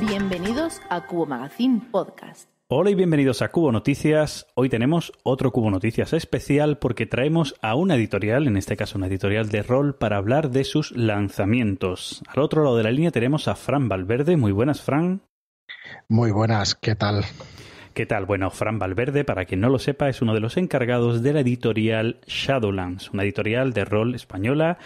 Bienvenidos a Cubo Magazine Podcast. Hola y bienvenidos a Cubo Noticias. Hoy tenemos otro Cubo Noticias especial porque traemos a una editorial, en este caso una editorial de rol, para hablar de sus lanzamientos. Al otro lado de la línea tenemos a Fran Valverde. Muy buenas, Fran. Muy buenas, ¿qué tal? ¿Qué tal? Bueno, Fran Valverde, para quien no lo sepa, es uno de los encargados de la editorial Shadowlands, una editorial de rol española,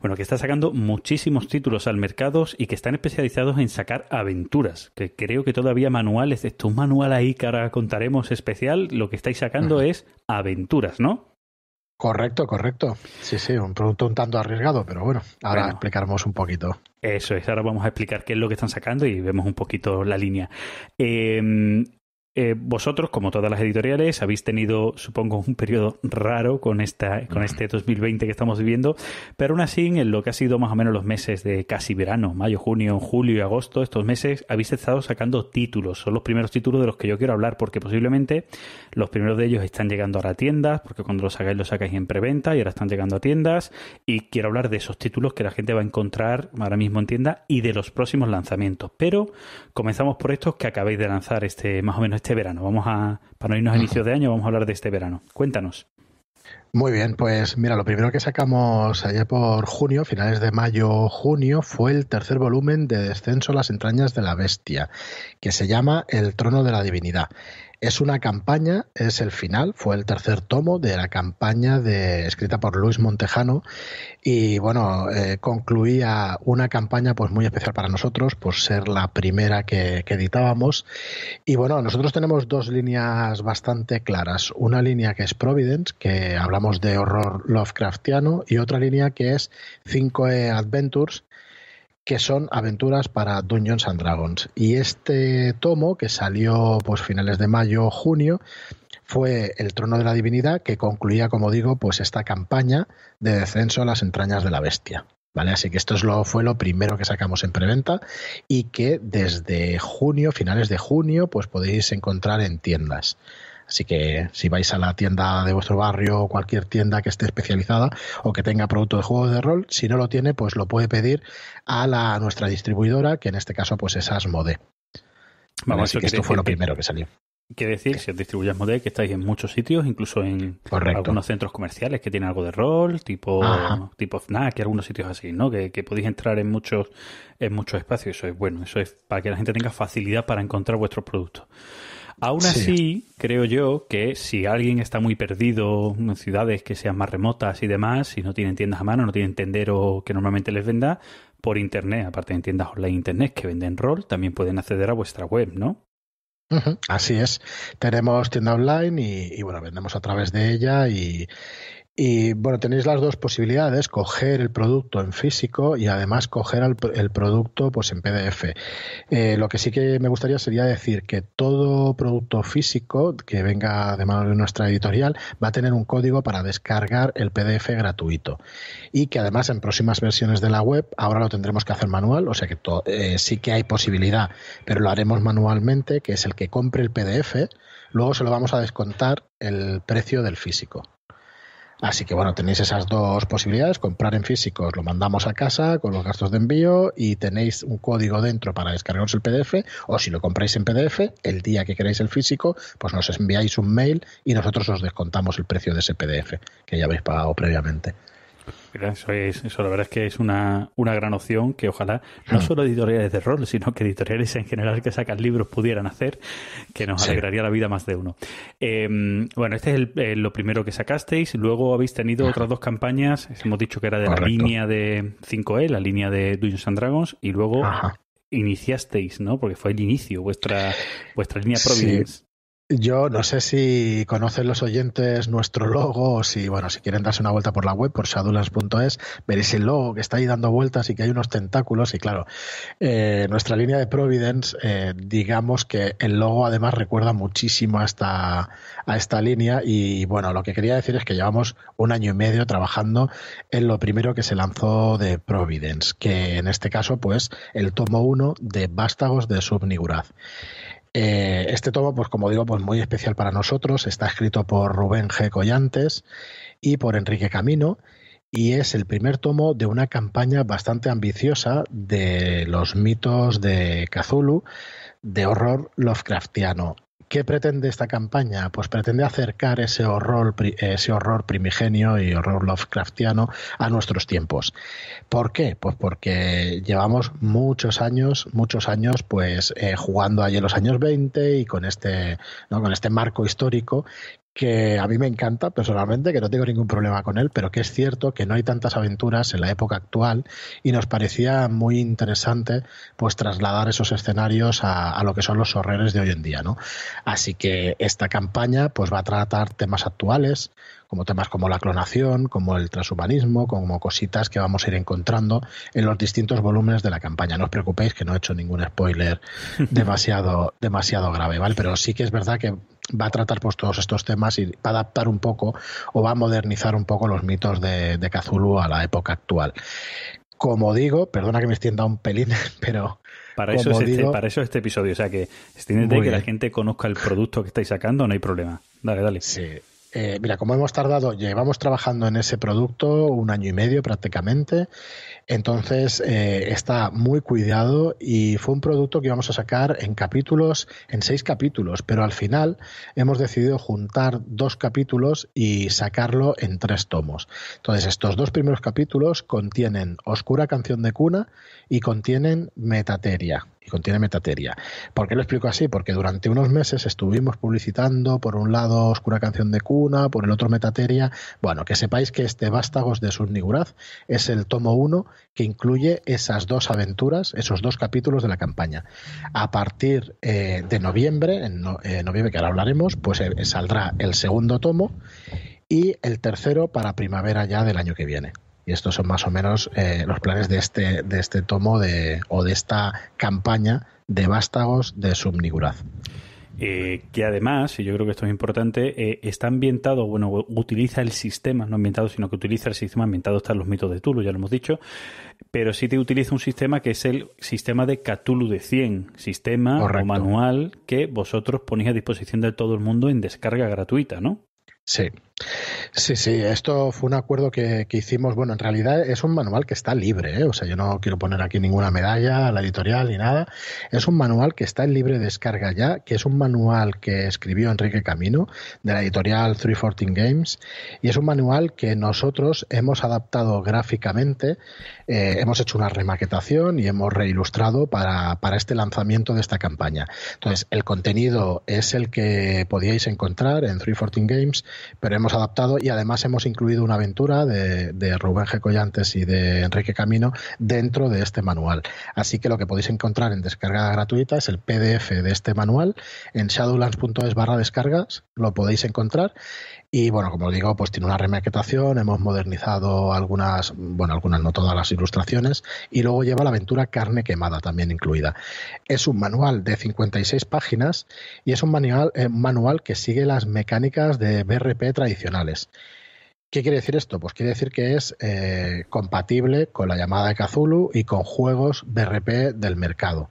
bueno, que está sacando muchísimos títulos al mercado y que están especializados en sacar aventuras, que creo que todavía manuales, esto un manual ahí que ahora contaremos especial, lo que estáis sacando es aventuras, ¿no? Correcto, correcto. Sí, sí, un producto un tanto arriesgado, pero bueno, ahora explicaremos un poquito. Eso es, ahora vamos a explicar qué es lo que están sacando y vemos un poquito la línea. Eh, eh, vosotros, como todas las editoriales, habéis tenido, supongo, un periodo raro con, esta, con este 2020 que estamos viviendo, pero aún así, en lo que ha sido más o menos los meses de casi verano, mayo, junio, julio y agosto, estos meses, habéis estado sacando títulos. Son los primeros títulos de los que yo quiero hablar, porque posiblemente los primeros de ellos están llegando ahora a tiendas, porque cuando los sacáis, los sacáis en preventa y ahora están llegando a tiendas. Y quiero hablar de esos títulos que la gente va a encontrar ahora mismo en tienda y de los próximos lanzamientos. Pero comenzamos por estos que acabáis de lanzar este más o menos este este verano. Vamos a, para no irnos a inicios de año, vamos a hablar de este verano. Cuéntanos. Muy bien, pues mira, lo primero que sacamos allá por junio, finales de mayo, junio, fue el tercer volumen de Descenso a las entrañas de la bestia, que se llama El trono de la divinidad. Es una campaña, es el final, fue el tercer tomo de la campaña de, escrita por Luis Montejano y bueno, eh, concluía una campaña pues muy especial para nosotros por ser la primera que, que editábamos y bueno, nosotros tenemos dos líneas bastante claras. Una línea que es Providence, que hablamos de horror Lovecraftiano y otra línea que es 5E Adventures, que son aventuras para Dungeons and Dragons. Y este tomo, que salió pues finales de mayo, junio, fue El Trono de la Divinidad, que concluía, como digo, pues esta campaña de descenso a las entrañas de la bestia. ¿Vale? Así que esto es lo, fue lo primero que sacamos en preventa y que desde junio, finales de junio, pues podéis encontrar en tiendas. Así que si vais a la tienda de vuestro barrio o cualquier tienda que esté especializada o que tenga producto de juegos de rol, si no lo tiene, pues lo puede pedir a, la, nuestra distribuidora, que en este caso pues es Asmode. Vamos, decir, que esto fue lo primero que salió. Quiere decir, si os distribuyes Modé, que estáis en muchos sitios, incluso en algunos centros comerciales que tienen algo de rol, tipo, tipo FNAC y algunos sitios así, ¿no? Que, podéis entrar en muchos, en muchos espacios. Eso es bueno, eso es para que la gente tenga facilidad para encontrar vuestros productos. Aún así, creo yo que si alguien está muy perdido en ciudades que sean más remotas y demás, si no tienen tiendas a mano, no tienen tendero que normalmente les venda, por internet, aparte de tiendas online internet que venden rol, también pueden acceder a vuestra web, ¿no? Así es. Tenemos tienda online y, y, bueno, vendemos a través de ella y, y bueno, tenéis las dos posibilidades, coger el producto en físico y además coger el, producto pues en PDF. Eh, lo que sí que me gustaría sería decir que todo producto físico que venga de mano de nuestra editorial va a tener un código para descargar el PDF gratuito. Y que además en próximas versiones de la web, ahora lo tendremos que hacer manual, o sea que eh, sí que hay posibilidad, pero lo haremos manualmente, que es el que compre el PDF, luego se lo vamos a descontar el precio del físico. Así que bueno, tenéis esas dos posibilidades, comprar en físico, os lo mandamos a casa con los gastos de envío y tenéis un código dentro para descargaros el PDF o si lo compráis en PDF, el día que queráis el físico, pues nos enviáis un mail y nosotros os descontamos el precio de ese PDF que ya habéis pagado previamente. Eso, es, eso la verdad es que es una, gran opción que ojalá no hmm. solo editoriales de rol, sino que editoriales en general que sacan libros pudieran hacer, que nos alegraría la vida más de uno. Em, bueno, este es lo primero que sacasteis. Luego habéis tenido otras dos campañas. Hemos dicho que era de la línea de 5E, la línea de Dungeons and Dragons, y luego iniciasteis, ¿no? Porque fue el inicio, vuestra, vuestra línea Providence. Yo no sé si conocen los oyentes nuestro logo o si, bueno, si quieren darse una vuelta por la web, por shadulas.es, veréis el logo que está ahí dando vueltas y que hay unos tentáculos. Y claro, eh, nuestra línea de Providence, eh, digamos que el logo además recuerda muchísimo hasta a esta línea. Y bueno, lo que quería decir es que llevamos un año y medio trabajando en lo primero que se lanzó de Providence, que en este caso, pues, el tomo 1 de Vástagos de Subniguraz. Eh, este tomo, pues como digo, pues muy especial para nosotros. Está escrito por Rubén G. Collantes y por Enrique Camino y es el primer tomo de una campaña bastante ambiciosa de los mitos de Cthulhu de horror Lovecraftiano. ¿Qué pretende esta campaña? Pues pretende acercar ese horror, ese horror primigenio y horror Lovecraftiano a nuestros tiempos. ¿Por qué? Pues porque llevamos muchos años, muchos años, pues eh, jugando allí en los años 20 y con este, con este marco histórico que a mí me encanta personalmente, que no tengo ningún problema con él, pero que es cierto que no hay tantas aventuras en la época actual y nos parecía muy interesante pues trasladar esos escenarios a, lo que son los horrores de hoy en día, ¿no? Así que esta campaña pues va a tratar temas actuales, como temas como la clonación, como el transhumanismo, como cositas que vamos a ir encontrando en los distintos volúmenes de la campaña. No os preocupéis que no he hecho ningún spoiler demasiado, demasiado grave, ¿vale? Pero sí que es verdad que va a tratar pues, todos estos temas y va a adaptar un poco o va a modernizar un poco los mitos de, de a la época actual. Como digo, perdona que me extienda un pelín, pero... Para eso, es este, para eso este episodio, o sea que que la gente conozca el producto que estáis sacando, no hay problema. Dale, dale. Sí. Eh, mira, como hemos tardado, llevamos trabajando en ese producto un año y medio prácticamente. Entonces eh, está muy cuidado y fue un producto que íbamos a sacar en capítulos, en seis capítulos, pero al final hemos decidido juntar dos capítulos y sacarlo en tres tomos. Entonces estos dos primeros capítulos contienen Oscura canción de cuna y contienen metateria. Y contiene metateria. ¿Por qué lo explico así? Porque durante unos meses estuvimos publicitando, por un lado, Oscura Canción de Cuna, por el otro, Metateria. Bueno, que sepáis que este Vástagos de Subniguraz es el tomo 1 que incluye esas dos aventuras, esos dos capítulos de la campaña. A partir eh, de noviembre, en eh, noviembre que ahora hablaremos, pues eh, saldrá el segundo tomo y el tercero para primavera ya del año que viene. Y estos son más o menos eh, los planes de este, de este tomo de, o de esta campaña de vástagos de Subniguraz. Eh, que además, y yo creo que esto es importante, eh, está ambientado, bueno, utiliza el sistema, no ambientado, sino que utiliza el sistema ambientado, están los mitos de Tulu, ya lo hemos dicho, pero sí te utiliza un sistema que es el sistema de Cthulhu de 100, sistema o manual que vosotros ponéis a disposición de todo el mundo en descarga gratuita, ¿no? Sí, Sí, sí, esto fue un acuerdo que, hicimos. Bueno, en realidad es un manual que está libre, ¿eh? o sea, yo no quiero poner aquí ninguna medalla a la editorial ni nada. Es un manual que está en libre descarga ya, que es un manual que escribió Enrique Camino de la editorial Fourteen Games y es un manual que nosotros hemos adaptado gráficamente eh, hemos hecho una remaquetación y hemos reilustrado para, este lanzamiento de esta campaña. Entonces, el contenido es el que podíais encontrar en 314 Games, pero hemos adaptado y además hemos incluido una aventura de, Rubén G. Collantes y de Enrique Camino dentro de este manual. Así que lo que podéis encontrar en descarga gratuita es el PDF de este manual en shadowlands.es barra descargas, lo podéis encontrar y bueno, como digo, pues tiene una remaquetación, hemos modernizado algunas, bueno, algunas no todas las ilustraciones, y luego lleva la aventura carne quemada también incluida. Es un manual de 56 páginas y es un manual, eh, manual que sigue las mecánicas de BRP tradicionales. ¿Qué quiere decir esto? Pues quiere decir que es eh, compatible con la llamada de Cthulhu y con juegos BRP del mercado.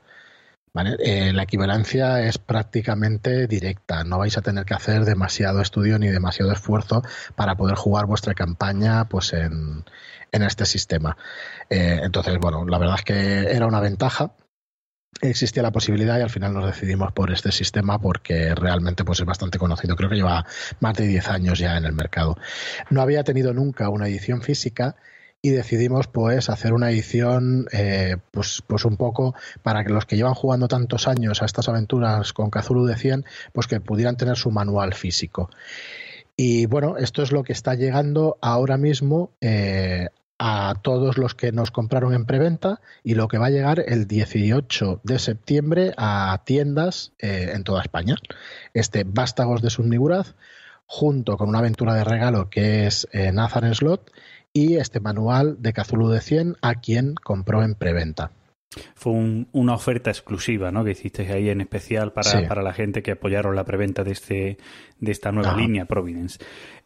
Eh, la equivalencia es prácticamente directa, no vais a tener que hacer demasiado estudio ni demasiado esfuerzo para poder jugar vuestra campaña pues en, este sistema. Eh, entonces, bueno, la verdad es que era una ventaja existía la posibilidad y al final nos decidimos por este sistema porque realmente pues es bastante conocido. Creo que lleva más de 10 años ya en el mercado. No había tenido nunca una edición física y decidimos pues hacer una edición eh, pues, pues un poco para que los que llevan jugando tantos años a estas aventuras con Kazulu de 100 pues que pudieran tener su manual físico. Y bueno, esto es lo que está llegando ahora mismo eh, a todos los que nos compraron en preventa y lo que va a llegar el 18 de septiembre a tiendas eh, en toda España. Este Vástagos de Subniguraz, junto con una aventura de regalo que es Nazar Slot y este manual de Cazulú de 100 a quien compró en preventa. Fue una oferta exclusiva, ¿no? Que hicisteis ahí en especial para, la gente que apoyaron la preventa de este de esta nueva línea Providence.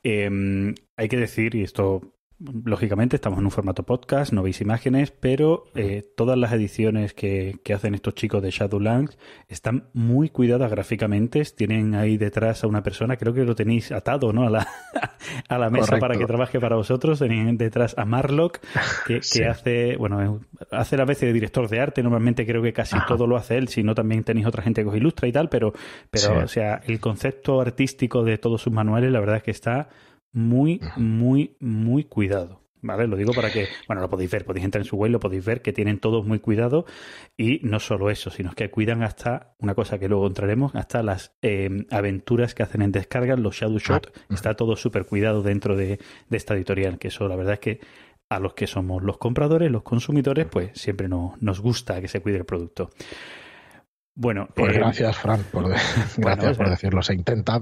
Eh, hay que decir, y esto lógicamente estamos en un formato podcast, no veis imágenes, pero eh, todas las ediciones que, que, hacen estos chicos de Shadowlands están muy cuidadas gráficamente. Tienen ahí detrás a una persona, creo que lo tenéis atado, ¿no? A la, a la mesa para que trabaje para vosotros. Tenéis detrás a Marlock, que, hace, bueno, hace la veces de director de arte. Normalmente creo que casi todo lo hace él, si no también tenéis otra gente que os ilustra y tal, pero, pero o sea, el concepto artístico de todos sus manuales, la verdad es que está muy, muy, muy cuidado. ¿Vale? Lo digo para que, bueno, lo podéis ver, podéis entrar en su web, lo podéis ver, que tienen todos muy cuidado y no solo eso, sino que cuidan hasta, una cosa que luego entraremos, hasta las em, aventuras que hacen en descarga los Shadow Shot, ah, está todo súper cuidado dentro de, esta editorial, que eso la verdad es que a los que somos los compradores, los consumidores, pues siempre nos gusta que se cuide el producto. Bueno, pues eh, gracias, Fran, por, gracias por decirlo. Se intenta,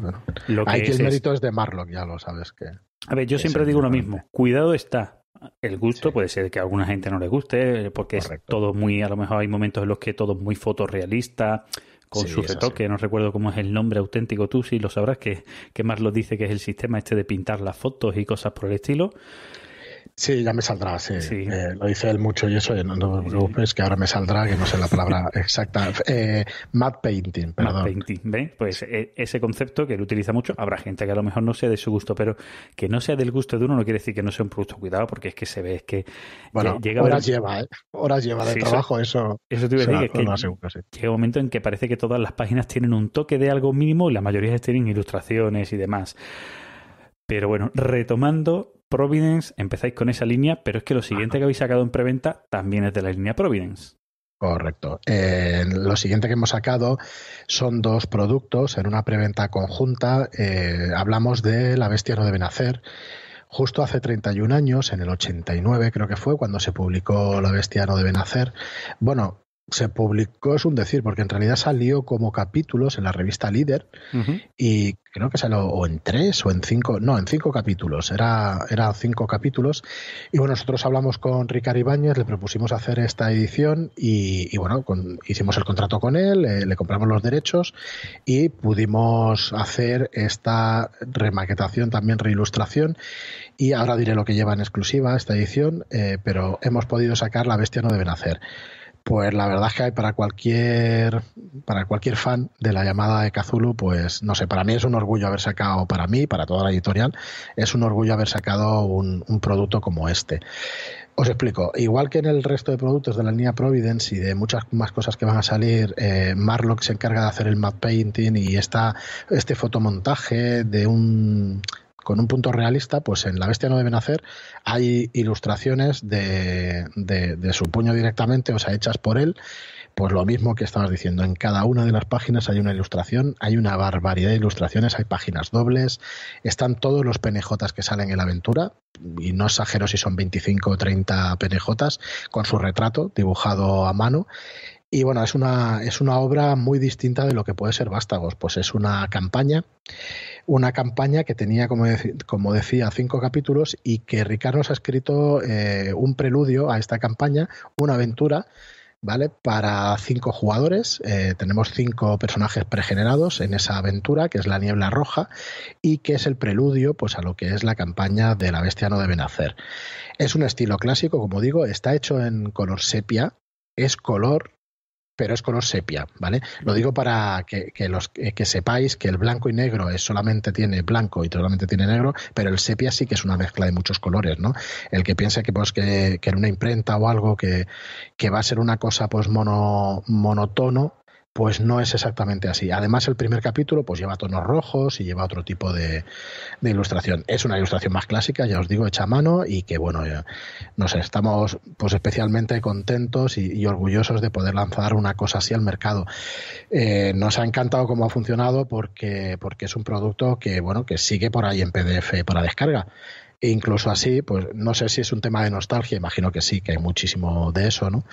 lo que hay el mérito es de Marlock, ya lo sabes que. A ver, yo siempre digo lo mismo. Cuidado está. El gusto puede ser que a alguna gente no le guste, eh, porque es todo muy, a lo mejor hay momentos en los que todo es muy fotorrealista, con su retoque, no recuerdo cómo es el nombre auténtico, tú sí lo sabrás, que, que lo dice que es el sistema este de pintar las fotos y cosas por el estilo. Sí, ya me saldrá, sí. Eh, lo dice él mucho y eso, eh, no, no te preocupes, que ahora me saldrá, que no sé la palabra exacta. Eh, Mad painting, perdón. painting, Pues ese concepto que él utiliza mucho, habrá gente que a lo mejor no sea de su gusto, pero que no sea del gusto de uno no quiere decir que no sea un producto cuidado, porque es que se ve, es que bueno, llega horas lleva, horas lleva de trabajo eso. Eso te iba a decir, que llega un momento en que parece que todas las páginas tienen un toque de algo mínimo y la mayoría tienen ilustraciones y demás. Pero bueno, retomando, Providence, empezáis con esa línea, pero es que lo siguiente que habéis sacado en preventa también es de la línea Providence. Correcto. Eh, lo siguiente que hemos sacado son dos productos en una preventa conjunta. Eh, hablamos de La bestia no debe nacer. Justo hace 31 años, en el 89 creo que fue, cuando se publicó La bestia no debe nacer. Bueno, se publicó, es un decir, porque en realidad salió como capítulos en la revista Líder y creo que salió o en tres o en cinco, no, en cinco capítulos, era, era cinco capítulos. Y bueno, nosotros hablamos con Ricardo Ibáñez, le propusimos hacer esta edición y, bueno, hicimos el contrato con él, eh, le, compramos los derechos y pudimos hacer esta remaquetación, también reilustración. Y ahora diré lo que lleva en exclusiva esta edición, eh, pero hemos podido sacar La Bestia no debe nacer pues la verdad es que hay para cualquier para cualquier fan de la llamada de Kazulu, pues no sé, para mí es un orgullo haber sacado, para mí, para toda la editorial, es un orgullo haber sacado un, producto como este. Os explico, igual que en el resto de productos de la línea Providence y de muchas más cosas que van a salir, eh, Marlock se encarga de hacer el map painting y este fotomontaje de un con un punto realista, pues en La Bestia no deben hacer hay ilustraciones de, de, de su puño directamente, o sea, hechas por él, pues lo mismo que estabas diciendo, en cada una de las páginas hay una ilustración, hay una barbaridad de ilustraciones, hay páginas dobles, están todos los penejotas que salen en la aventura, y no exagero si son 25 o 30 penejotas, con su retrato dibujado a mano, y bueno, es una, es una obra muy distinta de lo que puede ser Vástagos, pues es una campaña, una campaña que tenía, como, como decía, cinco capítulos y que Ricardo nos ha escrito eh, un preludio a esta campaña, una aventura, ¿vale? Para cinco jugadores, eh, tenemos cinco personajes pregenerados en esa aventura, que es la Niebla Roja, y que es el preludio pues, a lo que es la campaña de La Bestia no debe nacer. Es un estilo clásico, como digo, está hecho en color sepia, es color, pero es color sepia, ¿vale? Lo digo para que, que los eh, sepáis que el blanco y negro es solamente tiene blanco y solamente tiene negro, pero el sepia sí que es una mezcla de muchos colores, ¿no? El que piensa que pues que, en una imprenta o algo que, que va a ser una cosa pues mono, monotono, pues no es exactamente así. Además, el primer capítulo pues lleva tonos rojos y lleva otro tipo de, ilustración. Es una ilustración más clásica, ya os digo, hecha a mano y que bueno, eh, estamos pues especialmente contentos y, orgullosos de poder lanzar una cosa así al mercado. Eh, nos ha encantado cómo ha funcionado porque, porque es un producto que bueno que sigue por ahí en PDF para descarga incluso así, pues no sé si es un tema de nostalgia, imagino que sí, que hay muchísimo de eso, ¿no?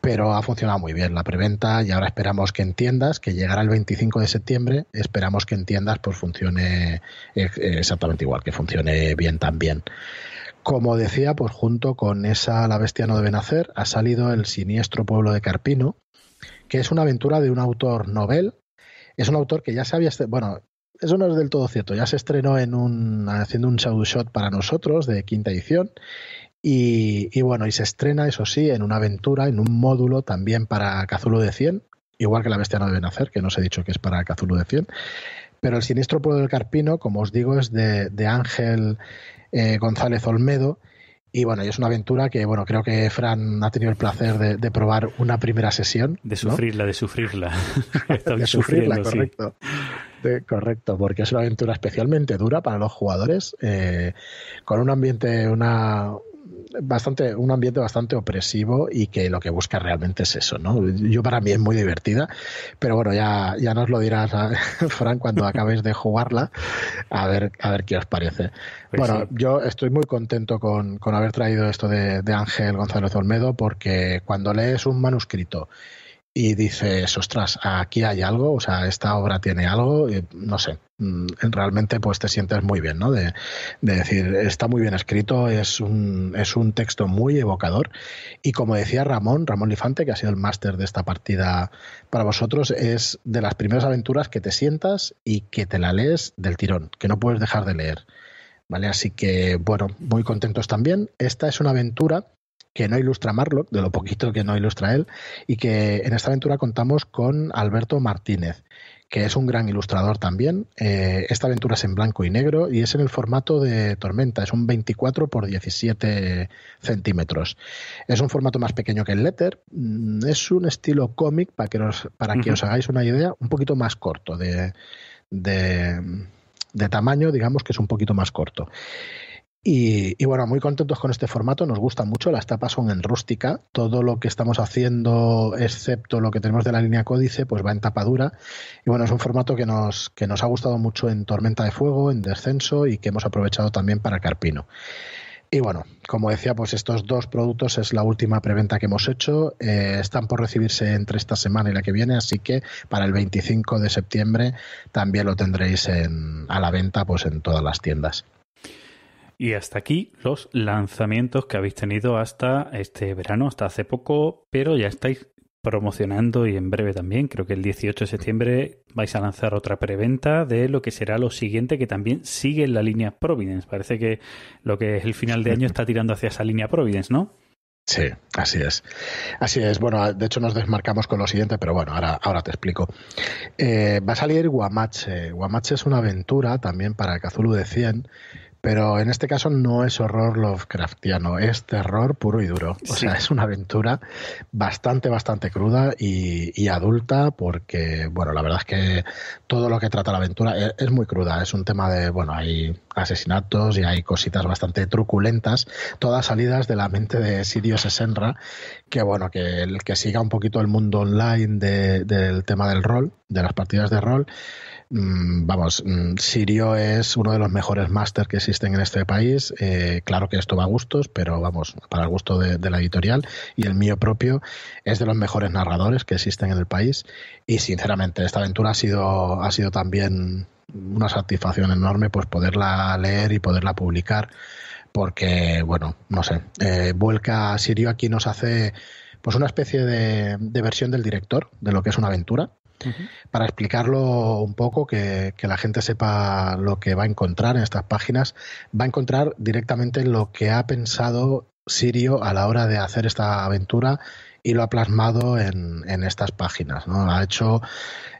Pero ha funcionado muy bien la preventa y ahora esperamos que entiendas que llegará el 25 de septiembre, esperamos que entiendas pues funcione exactamente igual, que funcione bien también. Como decía, pues junto con esa La bestia no debe nacer ha salido El siniestro pueblo de Carpino, que es una aventura de un autor novel. Es un autor que ya sabía. bueno, eso no es del todo cierto. Ya se estrenó en un, haciendo un show shot para nosotros de quinta edición. Y, bueno, y se estrena, eso sí, en una aventura, en un módulo también para Cazulo de 100, igual que la bestia no deben hacer, que no os he dicho que es para Cazulo de 100. Pero el siniestro pueblo del Carpino, como os digo, es de, de Ángel eh, González Olmedo. Y bueno, y es una aventura que, bueno, creo que Fran ha tenido el placer de, probar una primera sesión. De sufrirla, de sufrirla. de sufrirla, correcto. Este, correcto, porque es una aventura especialmente dura para los jugadores, eh, con un ambiente, una, bastante, un ambiente bastante opresivo y que lo que busca realmente es eso, ¿no? Yo para mí es muy divertida, pero bueno, ya, ya nos lo dirás, Fran, cuando acabéis de jugarla, a ver, a ver qué os parece. Pues bueno, yo estoy muy contento con, con haber traído esto de Ángel González Olmedo, porque cuando lees un manuscrito y dices, ostras, aquí hay algo, o sea, esta obra tiene algo, no sé, mm, realmente pues te sientes muy bien, ¿no? De, decir, está muy bien escrito, es un, es un texto muy evocador y como decía Ramón, Ramón Lifante, que ha sido el máster de esta partida para vosotros, es de las primeras aventuras que te sientas y que te la lees del tirón, que no puedes dejar de leer. ¿Vale? Así que, bueno, muy contentos también. Esta es una aventura que no ilustra Marlock, de lo poquito que no ilustra él, y que en esta aventura contamos con Alberto Martínez, que es un gran ilustrador también. Eh, esta aventura es en blanco y negro y es en el formato de Tormenta, es un 24 por 17 centímetros. Es un formato más pequeño que el Letter, mm, es un estilo cómic, para que, os, para que os hagáis una idea, un poquito más corto de, de, de tamaño, digamos que es un poquito más corto. Y, bueno, muy contentos con este formato, nos gusta mucho, las tapas son en rústica, todo lo que estamos haciendo, excepto lo que tenemos de la línea códice, pues va en tapa dura. Y bueno, es un formato que nos, que nos ha gustado mucho en Tormenta de Fuego, en Descenso y que hemos aprovechado también para Carpino. Y bueno, como decía, pues estos dos productos es la última preventa que hemos hecho. Eh, están por recibirse entre esta semana y la que viene, así que para el 25 de septiembre también lo tendréis a la venta pues en todas las tiendas. Y hasta aquí los lanzamientos que habéis tenido hasta este verano, hasta hace poco, pero ya estáis promocionando y en breve también, creo que el 18 de septiembre vais a lanzar otra preventa de lo que será lo siguiente que también sigue en la línea Providence. Parece que lo que es el final de año está tirando hacia esa línea Providence, ¿no? Sí, así es. Así es. Bueno, de hecho nos desmarcamos con lo siguiente, pero bueno, ahora, ahora te explico. Eh, va a salir Guamache. Guamache es una aventura también para Cazulu de 100 pero en este caso no es horror Lovecraftiano, es terror puro y duro. O sea, es una aventura bastante, bastante cruda y, y, adulta, porque, bueno, la verdad es que todo lo que trata la aventura e-, es, muy cruda. Es un tema de, bueno, hay asesinatos y hay cositas bastante truculentas, todas salidas de la mente de Sirio Sesenra, que, bueno, que el que siga un poquito el mundo online del tema del rol, de las partidas de rol, Mm, vamos, mm, Sirio es uno de los mejores máster que existen en este país. Eh, claro que esto va a gustos, pero vamos, para el gusto de, la editorial y el mío propio, es de los mejores narradores que existen en el país. Y sinceramente, esta aventura ha sido, ha sido también una satisfacción enorme pues poderla leer y poderla publicar porque bueno no sé eh, vuelca Sirio aquí nos hace pues una especie de, versión del director de lo que es una aventura para explicarlo un poco, que, la gente sepa lo que va a encontrar en estas páginas. Va a encontrar directamente lo que ha pensado Sirio a la hora de hacer esta aventura y lo ha plasmado en, estas páginas. ¿no? Ha hecho.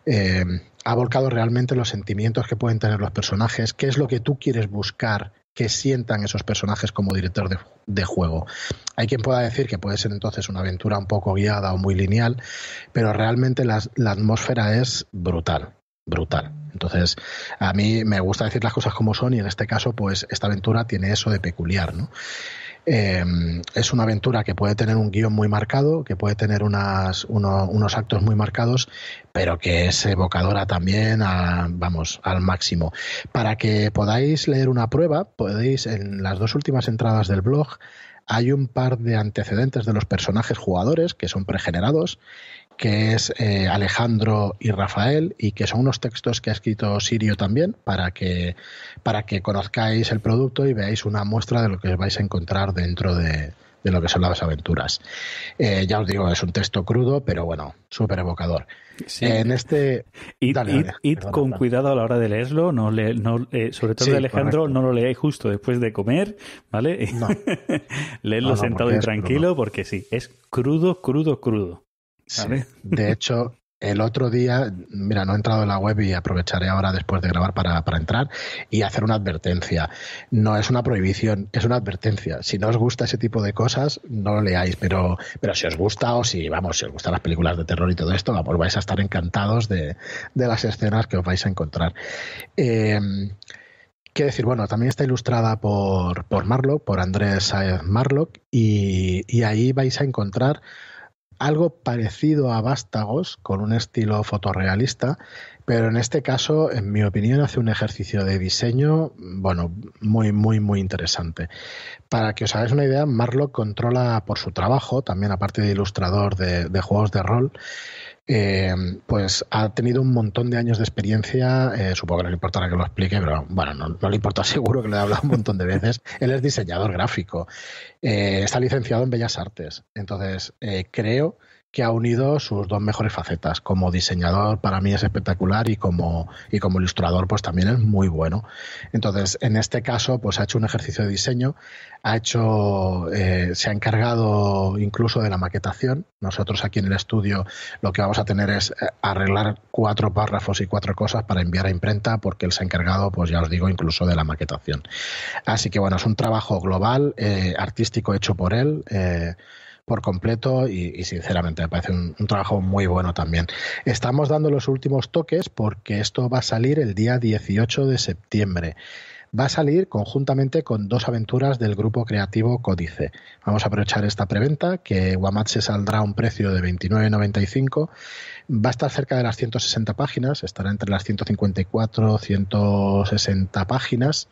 Eh, ha volcado realmente los sentimientos que pueden tener los personajes, qué es lo que tú quieres buscar que sientan esos personajes como director de, juego. Hay quien pueda decir que puede ser entonces una aventura un poco guiada o muy lineal, pero realmente la, la atmósfera es brutal, brutal. Entonces, a mí me gusta decir las cosas como son y en este caso, pues esta aventura tiene eso de peculiar, ¿no? Em, es una aventura que puede tener un guión muy marcado, que puede tener unos actos muy marcados, pero que es evocadora también, vamos, al máximo. Para que podáis leer una prueba, podéis en las dos últimas entradas del blog hay un par de antecedentes de los personajes jugadores que son pregenerados, que es eh, Alejandro y Rafael, y que son unos textos que ha escrito Sirio también para que, para que conozcáis el producto y veáis una muestra de lo que vais a encontrar dentro de, de lo que son las aventuras. Eh, ya os digo, es un texto crudo, pero bueno, súper evocador. Eh, en este... Id, con cuidado a la hora de leerlo, no, eh, sobre todo de Alejandro, no lo leáis justo después de comer, ¿vale? No. Leedlo sentado y tranquilo, porque sí, es crudo, crudo, crudo. sabes De hecho, el otro día, mira, no he entrado en la web y aprovecharé ahora después de grabar para, entrar y hacer una advertencia. No es una prohibición, es una advertencia. Si no os gusta ese tipo de cosas, no lo leáis, pero, pero si os gusta o si, vamos, si os gustan las películas de terror y todo esto, vamos, vais a estar encantados de, las escenas que os vais a encontrar. Eh, Quiero decir, bueno, también está ilustrada por, Marlock, por Andrés Saez Marlock, y ahí vais a encontrar algo parecido a Vástagos, con un estilo fotorrealista, pero en este caso, en mi opinión, hace un ejercicio de diseño, bueno, muy, muy, muy interesante. Para que os hagáis una idea, Marlock controla por su trabajo, también aparte de ilustrador de juegos de rol, eh, pues ha tenido un montón de años de experiencia, eh, supongo que no le importará que lo explique, pero bueno, no, le importa, seguro que le he hablado un montón de veces. Él es diseñador gráfico, eh, está licenciado en Bellas Artes, entonces creo que ha unido sus dos mejores facetas. Como diseñador para mí es espectacular y como, como ilustrador pues también es muy bueno. Entonces, en este caso pues ha hecho un ejercicio de diseño, ha hecho, eh, se ha encargado incluso de la maquetación. Nosotros aquí en el estudio lo que vamos a tener es eh, arreglar cuatro párrafos y cuatro cosas para enviar a imprenta porque él se ha encargado pues ya os digo incluso de la maquetación. Así que bueno, es un trabajo global, eh, artístico hecho por él por completo y, sinceramente me parece un, trabajo muy bueno también. Estamos dando los últimos toques porque esto va a salir el día 18 de septiembre. Va a salir conjuntamente con dos aventuras del grupo creativo Códice. Vamos a aprovechar esta preventa, que Wamat se saldrá a un precio de 29.95 Va a estar cerca de las 160 páginas, estará entre las 154, 160 páginas.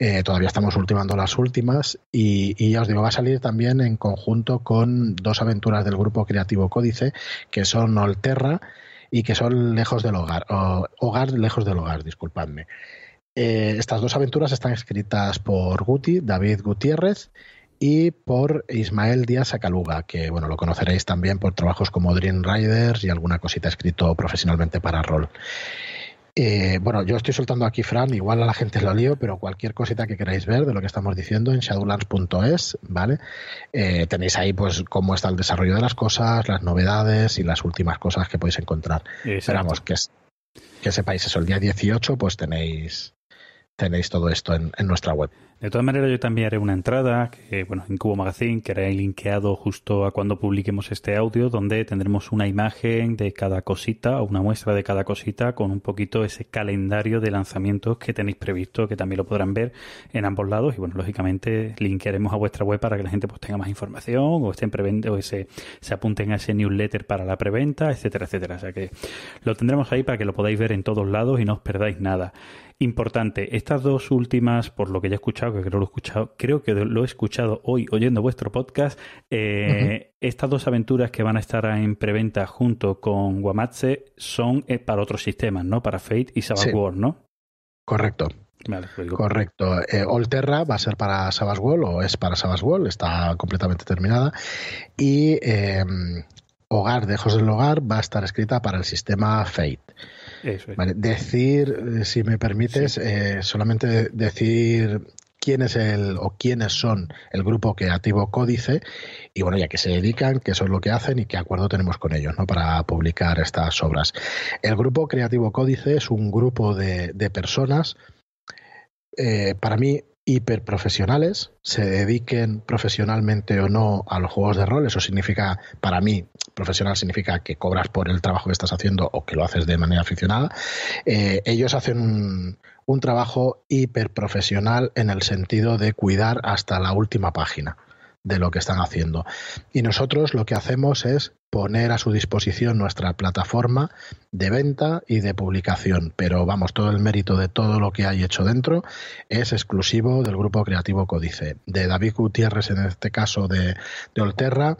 Eh, todavía estamos ultimando las últimas y, ya os digo, va a salir también en conjunto con dos aventuras del grupo creativo Códice, que son Olterra y que son Lejos del Hogar, o Hogar Lejos del Hogar, disculpadme. Eh, estas dos aventuras están escritas por Guti, David Gutiérrez, y por Ismael Díaz Acaluga, que bueno, lo conoceréis también por trabajos como Dream Riders y alguna cosita escrito profesionalmente para rol. Eh, bueno, yo estoy soltando aquí, Fran, igual a la gente lo lío, pero cualquier cosita que queráis ver de lo que estamos diciendo en shadowlands.es, ¿vale? Eh, tenéis ahí pues cómo está el desarrollo de las cosas, las novedades y las últimas cosas que podéis encontrar. Esperamos que, que sepáis eso. El día 18 pues tenéis, tenéis todo esto en nuestra web. De todas maneras, yo también haré una entrada, bueno, en Cubo Magazine, que haré linkeado justo a cuando publiquemos este audio, donde tendremos una imagen de cada cosita o una muestra de cada cosita con un poquito ese calendario de lanzamientos que tenéis previsto, que también lo podrán ver en ambos lados. Y bueno, lógicamente, linkearemos a vuestra web para que la gente pues tenga más información o estén preventa, o se apunten a ese newsletter para la preventa, etcétera, etcétera. O sea que lo tendremos ahí para que lo podáis ver en todos lados y no os perdáis nada. Importante, estas dos últimas, por lo que ya he escuchado, que creo, lo he escuchado, creo que lo he escuchado hoy oyendo vuestro podcast, eh, estas dos aventuras que van a estar en preventa junto con Guamatse son eh, para otros sistemas, ¿no? Para Fate y Savage World, ¿no? Correcto. Pues Correcto. Eh, Olterra va a ser para Savage World o es para Savage World, está completamente terminada. Y Hogar Dejos del Hogar va a estar escrita para el sistema Fate decir, eh, si me permites, eh, solamente decir quién es el o quiénes son el grupo creativo Códice y bueno, ya que se dedican, qué es lo que hacen y qué acuerdo tenemos con ellos ¿no? para publicar estas obras. El grupo creativo Códice es un grupo de, personas, eh, para mí profesionales, se dediquen profesionalmente o no a los juegos de rol. Eso significa, para mí, profesional significa que cobras por el trabajo que estás haciendo o que lo haces de manera aficionada. Eh, ellos hacen un, un trabajo hiperprofesional en el sentido de cuidar hasta la última página de lo que están haciendo. Y nosotros lo que hacemos es poner a su disposición nuestra plataforma de venta y de publicación. Pero vamos, todo el mérito de todo lo que hay hecho dentro es exclusivo del grupo creativo Códice, de David Gutiérrez en este caso de, de Olterra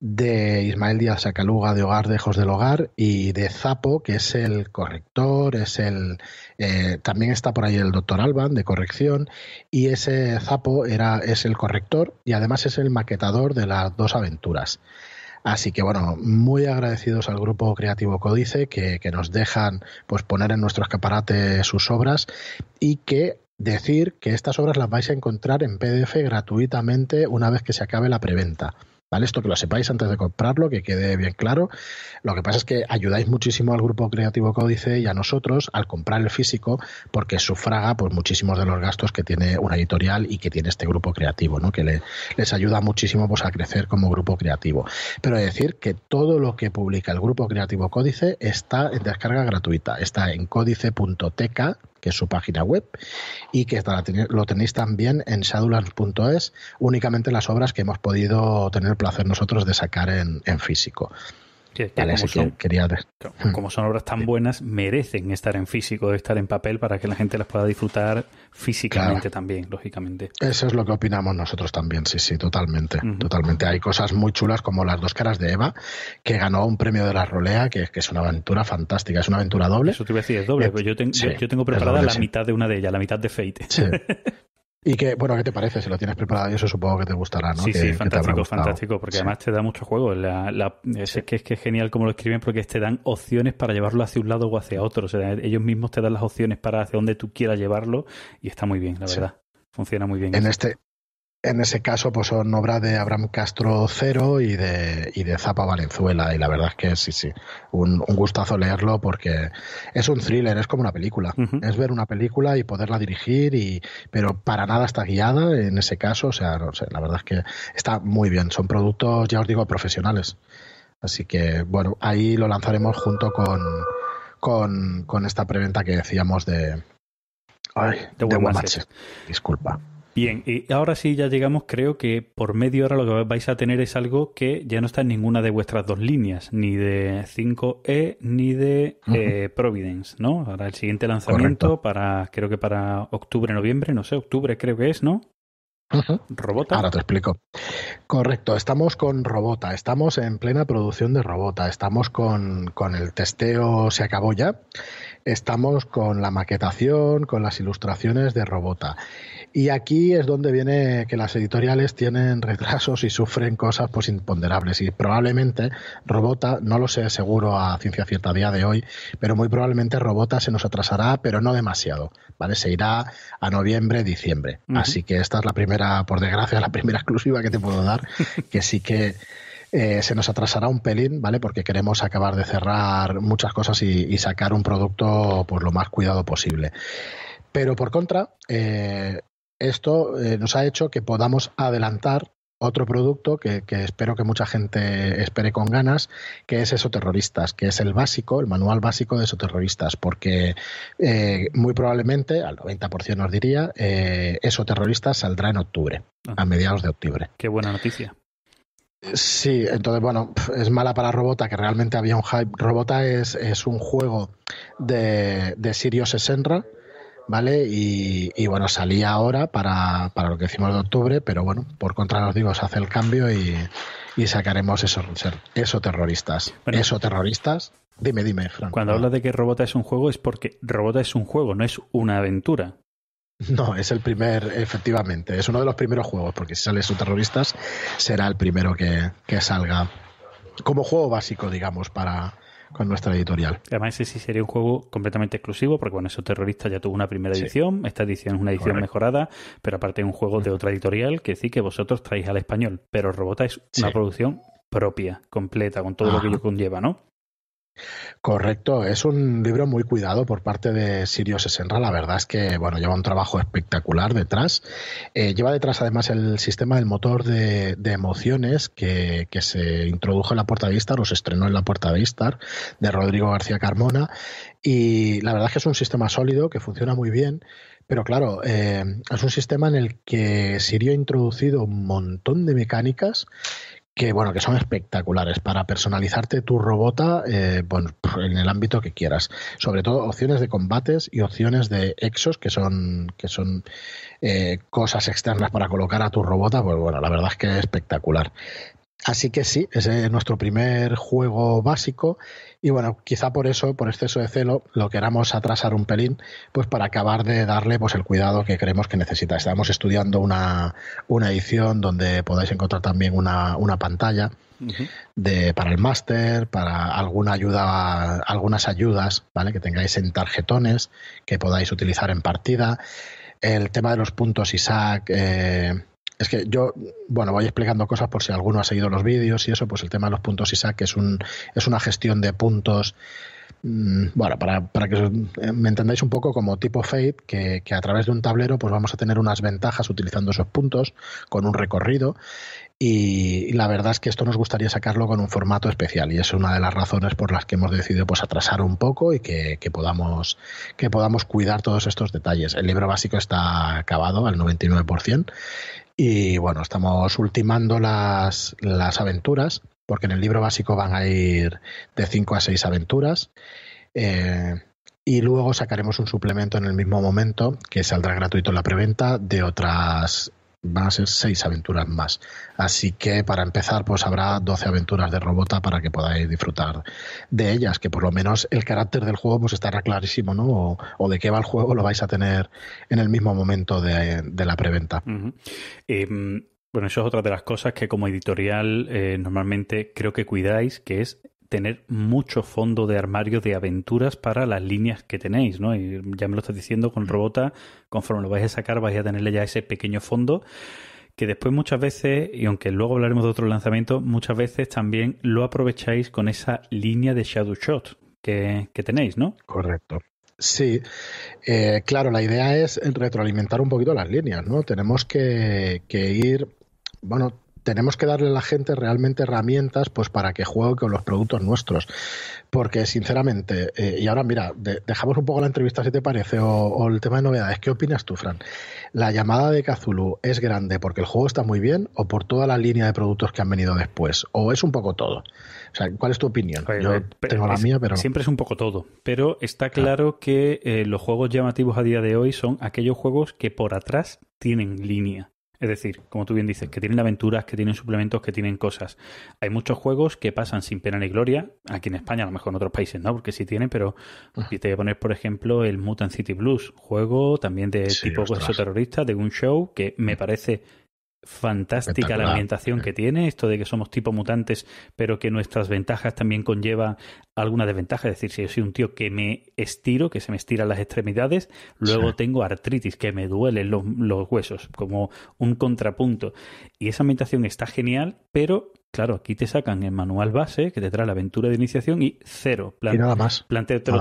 de Ismael Díaz Sacaluga de Hogar Dejos del Hogar y de Zapo, que es el corrector, es el eh, también está por ahí el doctor Alban de corrección, y ese Zapo era, es el corrector y además es el maquetador de las dos aventuras. Así que bueno, muy agradecidos al grupo creativo Códice que, que nos dejan pues poner en nuestro escaparate sus obras y que decir que estas obras las vais a encontrar en PDF gratuitamente una vez que se acabe la preventa. Esto que lo sepáis antes de comprarlo, que quede bien claro. Lo que pasa es que ayudáis muchísimo al grupo creativo Códice y a nosotros al comprar el físico, porque sufraga por pues, muchísimos de los gastos que tiene una editorial y que tiene este grupo creativo, ¿no? que le, les ayuda muchísimo pues, a crecer como grupo creativo. Pero decir que todo lo que publica el grupo creativo Códice está en descarga gratuita, está en códice.teca, que es su página web, y que lo tenéis también en shadowlands.es, únicamente las obras que hemos podido tener el placer nosotros de sacar en, en físico como, son, obras tan buenas, merecen estar en físico, estar en papel para que la gente las pueda disfrutar físicamente también, lógicamente. Eso es lo que opinamos nosotros también, sí, sí, totalmente. Totalmente. Hay cosas muy chulas como Las dos caras de Eva, que ganó un premio de la Rolea, que, que es una aventura fantástica, es una aventura doble. Eso te iba a decir, es doble, eh, pero pues yo, tengo preparada la mitad de una de ellas, la mitad de Fate. Sí. Y que, bueno, ¿qué te parece? Si lo tienes preparado, yo eso supongo que te gustará, ¿no? Sí, sí, fantástico, fantástico, porque además te da mucho juego. La, es, que, es que genial como lo escriben porque te dan opciones para llevarlo hacia un lado o hacia otro. O sea, ellos mismos te dan las opciones para hacia donde tú quieras llevarlo y está muy bien, la verdad. Funciona muy bien. En este, en ese caso, pues son obra de Abraham Castro Cero y de, y de Zapa Valenzuela. Y la verdad es que sí, sí, un, gustazo leerlo porque es un thriller, es como una película. Es ver una película y poderla dirigir, y, pero para nada está guiada en ese caso. O sea, no sé, la verdad es que está muy bien. Son productos, ya os digo, profesionales. Así que, bueno, ahí lo lanzaremos junto con, con, con esta preventa que decíamos de, ay, de, Guamache Disculpa. Bien, y ahora sí ya llegamos, creo que por media hora lo que vais a tener es algo que ya no está en ninguna de vuestras dos líneas, ni de 5E ni de eh, Providence, ¿no? Ahora el siguiente lanzamiento para, creo que para octubre, noviembre, no sé, octubre creo que es, ¿no? Robota. Ahora te explico. Correcto, estamos con Robota, estamos en plena producción de Robota, estamos con, con el testeo, se acabó ya estamos con la maquetación, con las ilustraciones de Robota. Y aquí es donde viene que las editoriales tienen retrasos y sufren cosas pues imponderables. Y probablemente Robota, no lo sé seguro a ciencia cierta día de hoy, pero muy probablemente Robota se nos atrasará, pero no demasiado. ¿vale? Se irá a noviembre, diciembre. Así que esta es la primera, por desgracia, la primera exclusiva que te puedo dar, que sí que eh, se nos atrasará un pelín, ¿vale? Porque queremos acabar de cerrar muchas cosas y, sacar un producto por lo más cuidado posible. Pero por contra, eh, esto eh, nos ha hecho que podamos adelantar otro producto que, espero que mucha gente espere con ganas, que es Terroristas, que es el básico, el manual básico de Esoterroristas, porque muy probablemente, al 90% os diría, Eso Esoterroristas saldrá en octubre, ah. a mediados de octubre. Qué buena noticia. Sí, entonces, bueno, es mala para Robota, que realmente había un hype. Robota es, un juego de, de Sirius Senra, ¿vale? Y, bueno, salía ahora para, lo que hicimos de octubre, pero bueno, por contra los digo, se hace el cambio y, y sacaremos esos, eso terroristas. eso terroristas. Dime, dime, Frank. Cuando hablas de que Robota es un juego, es porque Robota es un juego, no es una aventura. No, es el primer, efectivamente, es uno de los primeros juegos, porque si sale su terroristas será el primero que, salga como juego básico, digamos, para, con nuestra editorial. Además, ese sí sería un juego completamente exclusivo, porque bueno, esos terroristas ya tuvo una primera edición, esta edición es una edición mejorada, pero aparte es un juego de otra editorial que sí que vosotros traéis al español, pero Robota es una producción propia, completa, con todo lo que ello conlleva, ¿no? Correcto, es un libro muy cuidado por parte de Sirio Sesenra. La verdad es que bueno, lleva un trabajo espectacular detrás. Eh, lleva detrás además el sistema del motor de, emociones que, se introdujo en la puerta de Istar o se estrenó en la puerta de Istar de Rodrigo García Carmona. Y la verdad es que es un sistema sólido que funciona muy bien. Pero claro, eh, es un sistema en el que Sirio ha introducido un montón de mecánicas que bueno, que son espectaculares para personalizarte tu robota bueno, eh, en el ámbito que quieras. Sobre todo opciones de combates y opciones de exos, que son, que son eh, cosas externas para colocar a tu robota, pues bueno, la verdad es que es espectacular. Así que sí, ese es nuestro primer juego básico y bueno, quizá por eso, por exceso de celo, lo queramos atrasar un pelín, pues para acabar de darle pues el cuidado que creemos que necesita. Estamos estudiando una, edición donde podáis encontrar también una, pantalla de, para el máster, para alguna ayuda, algunas ayudas, ¿vale? Que tengáis en tarjetones, que podáis utilizar en partida. El tema de los puntos Isaac... Eh, es que yo, bueno, voy explicando cosas por si alguno ha seguido los vídeos y eso, pues el tema de los puntos ISAC es, un, es una gestión de puntos mm, bueno, para, para, que me entendáis un poco como tipo Fate, que, a través de un tablero pues vamos a tener unas ventajas utilizando esos puntos con un recorrido y, la verdad es que esto nos gustaría sacarlo con un formato especial y es una de las razones por las que hemos decidido pues atrasar un poco y que, podamos, que podamos cuidar todos estos detalles. El libro básico está acabado al 99% y bueno, estamos ultimando las, las aventuras, porque en el libro básico van a ir de 5 a 6 aventuras. Eh, y luego sacaremos un suplemento en el mismo momento, que saldrá gratuito en la preventa, de otras van a ser seis aventuras más. Así que para empezar, pues habrá 12 aventuras de Robota para que podáis disfrutar de ellas, que por lo menos el carácter del juego pues estará clarísimo, ¿no? O, de qué va el juego lo vais a tener en el mismo momento de, la preventa. Em, bueno, eso es otra de las cosas que como editorial eh, normalmente creo que cuidáis, que es tener mucho fondo de armario de aventuras para las líneas que tenéis, ¿no? Y ya me lo estás diciendo con mm. Robota, conforme lo vais a sacar vais a tenerle ya ese pequeño fondo que después muchas veces, y aunque luego hablaremos de otro lanzamiento, muchas veces también lo aprovecháis con esa línea de Shadow Shot que, tenéis, ¿no? Correcto. Sí, eh, claro, la idea es retroalimentar un poquito las líneas, ¿no? Tenemos que, que ir, bueno, tenemos que darle a la gente realmente herramientas pues para que juegue con los productos nuestros. Porque sinceramente, eh, y ahora mira, dejamos un poco la entrevista si te parece, o, el tema de novedades. ¿Qué opinas tú, Fran? ¿La llamada de Kazulu es grande porque el juego está muy bien o por toda la línea de productos que han venido después? ¿O es un poco todo? O sea, ¿cuál es tu opinión? Yo eh, tengo la mía, pero... Siempre es un poco todo, pero está claro que eh, los juegos llamativos a día de hoy son aquellos juegos que por atrás tienen línea. Es decir, como tú bien dices, que tienen aventuras, que tienen suplementos, que tienen cosas. Hay muchos juegos que pasan sin pena ni gloria, aquí en España, a lo mejor en otros países no, porque sí tienen, pero y ah. te voy a poner, por ejemplo, el Mutant City Blues, juego también de tipo hueso terrorista, de un show que me mm. parece fantástica la ambientación que tiene, esto de que somos tipo mutantes, pero que nuestras ventajas también conlleva alguna desventaja. Es decir, si yo soy un tío que me estiro, que se me estiran las extremidades, luego tengo artritis, que me duelen los, huesos, como un contrapunto. Y esa ambientación está genial, pero Claro, aquí te sacan el manual base que te trae la aventura de iniciación y cero. y nada más.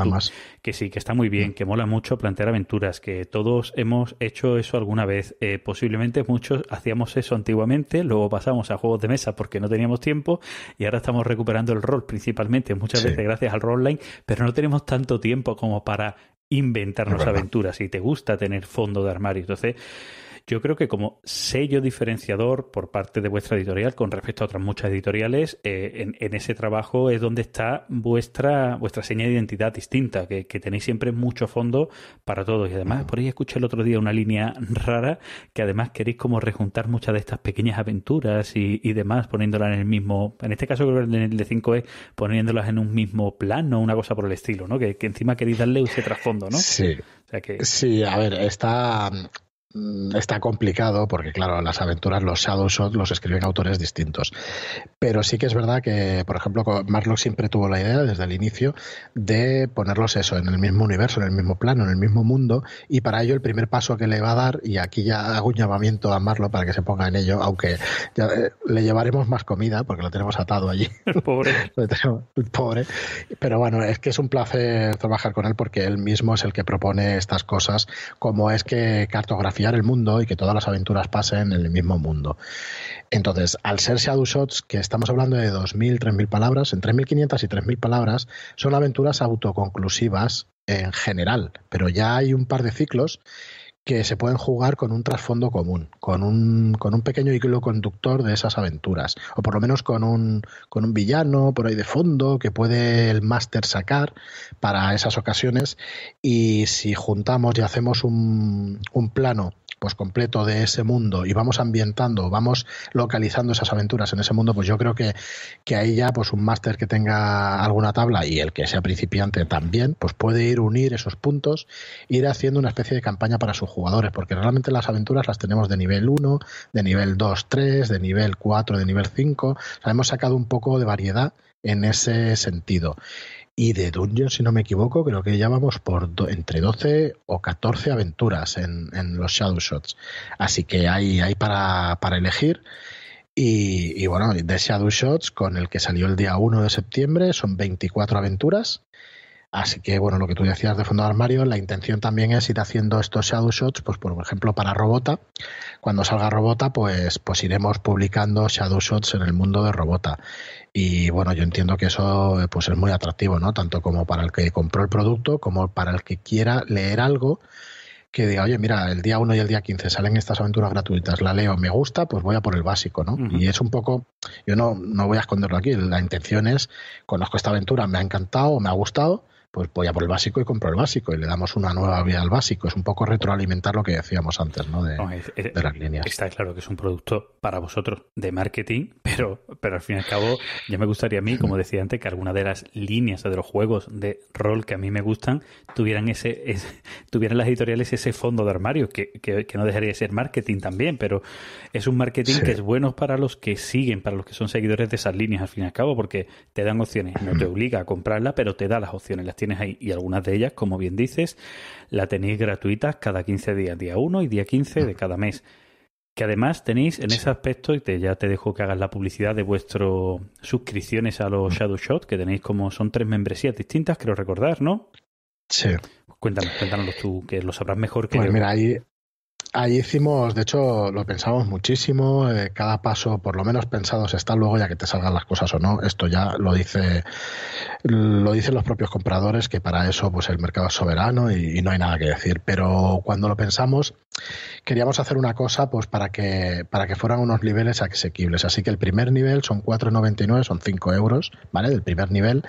Más. Que sí, que está muy bien, que mola mucho plantear aventuras, que todos hemos hecho eso alguna vez. Eh, posiblemente muchos hacíamos eso antiguamente, luego pasamos a juegos de mesa porque no teníamos tiempo y ahora estamos recuperando el rol principalmente, muchas veces gracias al rol pero no tenemos tanto tiempo como para inventarnos aventuras y te gusta tener fondo de armario. Entonces, yo creo que como sello diferenciador por parte de vuestra editorial con respecto a otras muchas editoriales, eh, en, ese trabajo es donde está vuestra, vuestra seña de identidad distinta, que, tenéis siempre mucho fondo para todos. Y además, por ahí escuché el otro día una línea rara que además queréis como rejuntar muchas de estas pequeñas aventuras y, demás, poniéndolas en el mismo, en este caso creo que el de 5 es poniéndolas en un mismo plano, una cosa por el estilo, ¿no? Que, encima queréis darle ese trasfondo, ¿no? Sí. que... Sí, a ver, está Mm, está complicado porque, claro, las aventuras, los Shadow los escriben autores distintos. Pero sí que es verdad que, por ejemplo, Marlock siempre tuvo la idea desde el inicio de ponerlos eso, en el mismo universo, en el mismo plano, en el mismo mundo. Y para ello, el primer paso que le va a dar, y aquí ya hago un llamamiento a Marlock para que se ponga en ello, aunque eh, le llevaremos más comida porque lo tenemos atado allí. pobre. el pobre. Pero bueno, es que es un placer trabajar con él porque él mismo es el que propone estas cosas, como es que cartografía el mundo y que todas las aventuras pasen en el mismo mundo. Entonces, al ser Shadow Shots, que estamos hablando de 2.000, 3.000 palabras, en 3.500 y 3.000 palabras, son aventuras autoconclusivas en general, pero ya hay un par de ciclos que se pueden jugar con un trasfondo común, con un, con un pequeño hilo conductor de esas aventuras, o por lo menos con un, con un villano por ahí de fondo que puede el máster sacar para esas ocasiones. Y si juntamos y hacemos un, un plano pues, completo de ese mundo y vamos ambientando, vamos localizando esas aventuras en ese mundo, pues yo creo que, que ahí ya pues un máster que tenga alguna tabla y el que sea principiante también, pues puede ir unir esos puntos, ir haciendo una especie de campaña para sus jugadores, porque realmente las aventuras las tenemos de nivel 1, de nivel 2, 3, de nivel 4, de nivel 5, hemos sacado un poco de variedad en ese sentido y de Dungeon, si no me equivoco, creo que ya por entre 12 o 14 aventuras en, los Shadow Shots. Así que hay, hay para, para elegir. Y, bueno, de Shadow Shots, con el que salió el día 1 de septiembre, son 24 aventuras. Así que, bueno, lo que tú decías de fondo de armario, la intención también es ir haciendo estos shadow shots, pues por ejemplo para Robota. Cuando salga Robota, pues, pues iremos publicando shadow shots en el mundo de Robota. Y bueno, yo entiendo que eso eh, pues es muy atractivo, ¿no? Tanto como para el que compró el producto, como para el que quiera leer algo que diga, oye, mira, el día 1 y el día 15 salen estas aventuras gratuitas, la leo, me gusta, pues voy a por el básico, ¿no? Y es un poco, yo no, no voy a esconderlo aquí, la intención es, conozco esta aventura, me ha encantado, me ha gustado, pues voy a por el básico y compro el básico y le damos una nueva vida al básico. Es un poco retroalimentar lo que decíamos antes, ¿no? De, las líneas. Está claro que es un producto para vosotros de marketing, pero, pero al fin y al cabo ya me gustaría a mí, como decía antes, que alguna de las líneas de los juegos de rol que a mí me gustan tuvieran ese, tuvieran las editoriales ese fondo de armario, que, no dejaría de ser marketing también, pero es un marketing que es bueno para los que siguen, para los que son seguidores de esas líneas al fin y al cabo, porque te dan opciones, no te obliga a comprarla, pero te da las opciones, las y algunas de ellas, como bien dices, la tenéis gratuitas cada 15 días, día 1 y día 15 de cada mes. Que además tenéis en ese aspecto, y ya te dejo que hagas la publicidad de vuestras suscripciones a los Shadow Shot, que tenéis como son tres membresías distintas, creo recordar, ¿no? Sí. Cuéntanos, cuéntanos tú, que lo sabrás mejor que pues Ahí hicimos, de hecho, lo pensamos muchísimo, eh, cada paso por lo menos pensados está luego ya que te salgan las cosas o no, esto ya lo dice lo dicen los propios compradores que para eso pues el mercado es soberano y, no hay nada que decir, pero cuando lo pensamos queríamos hacer una cosa pues para que para que fueran unos niveles asequibles, así que el primer nivel son 4,99, son 5 euros, ¿vale? Del primer nivel,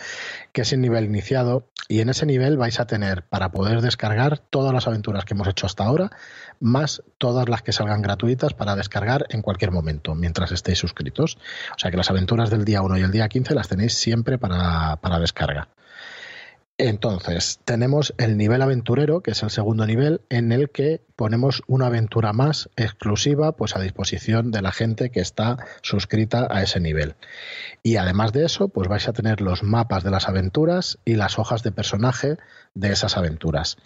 que es el nivel iniciado y en ese nivel vais a tener para poder descargar todas las aventuras que hemos hecho hasta ahora, más todas, las que salgan gratuitas para descargar en cualquier momento, mientras estéis suscritos. O sea que las aventuras del día 1 y el día 15 las tenéis siempre para, para descarga. Entonces, tenemos el nivel aventurero, que es el segundo nivel, en el que ponemos una aventura más exclusiva, pues a disposición de la gente que está suscrita a ese nivel. Y además de eso, pues vais a tener los mapas de las aventuras y las hojas de personaje de esas aventuras.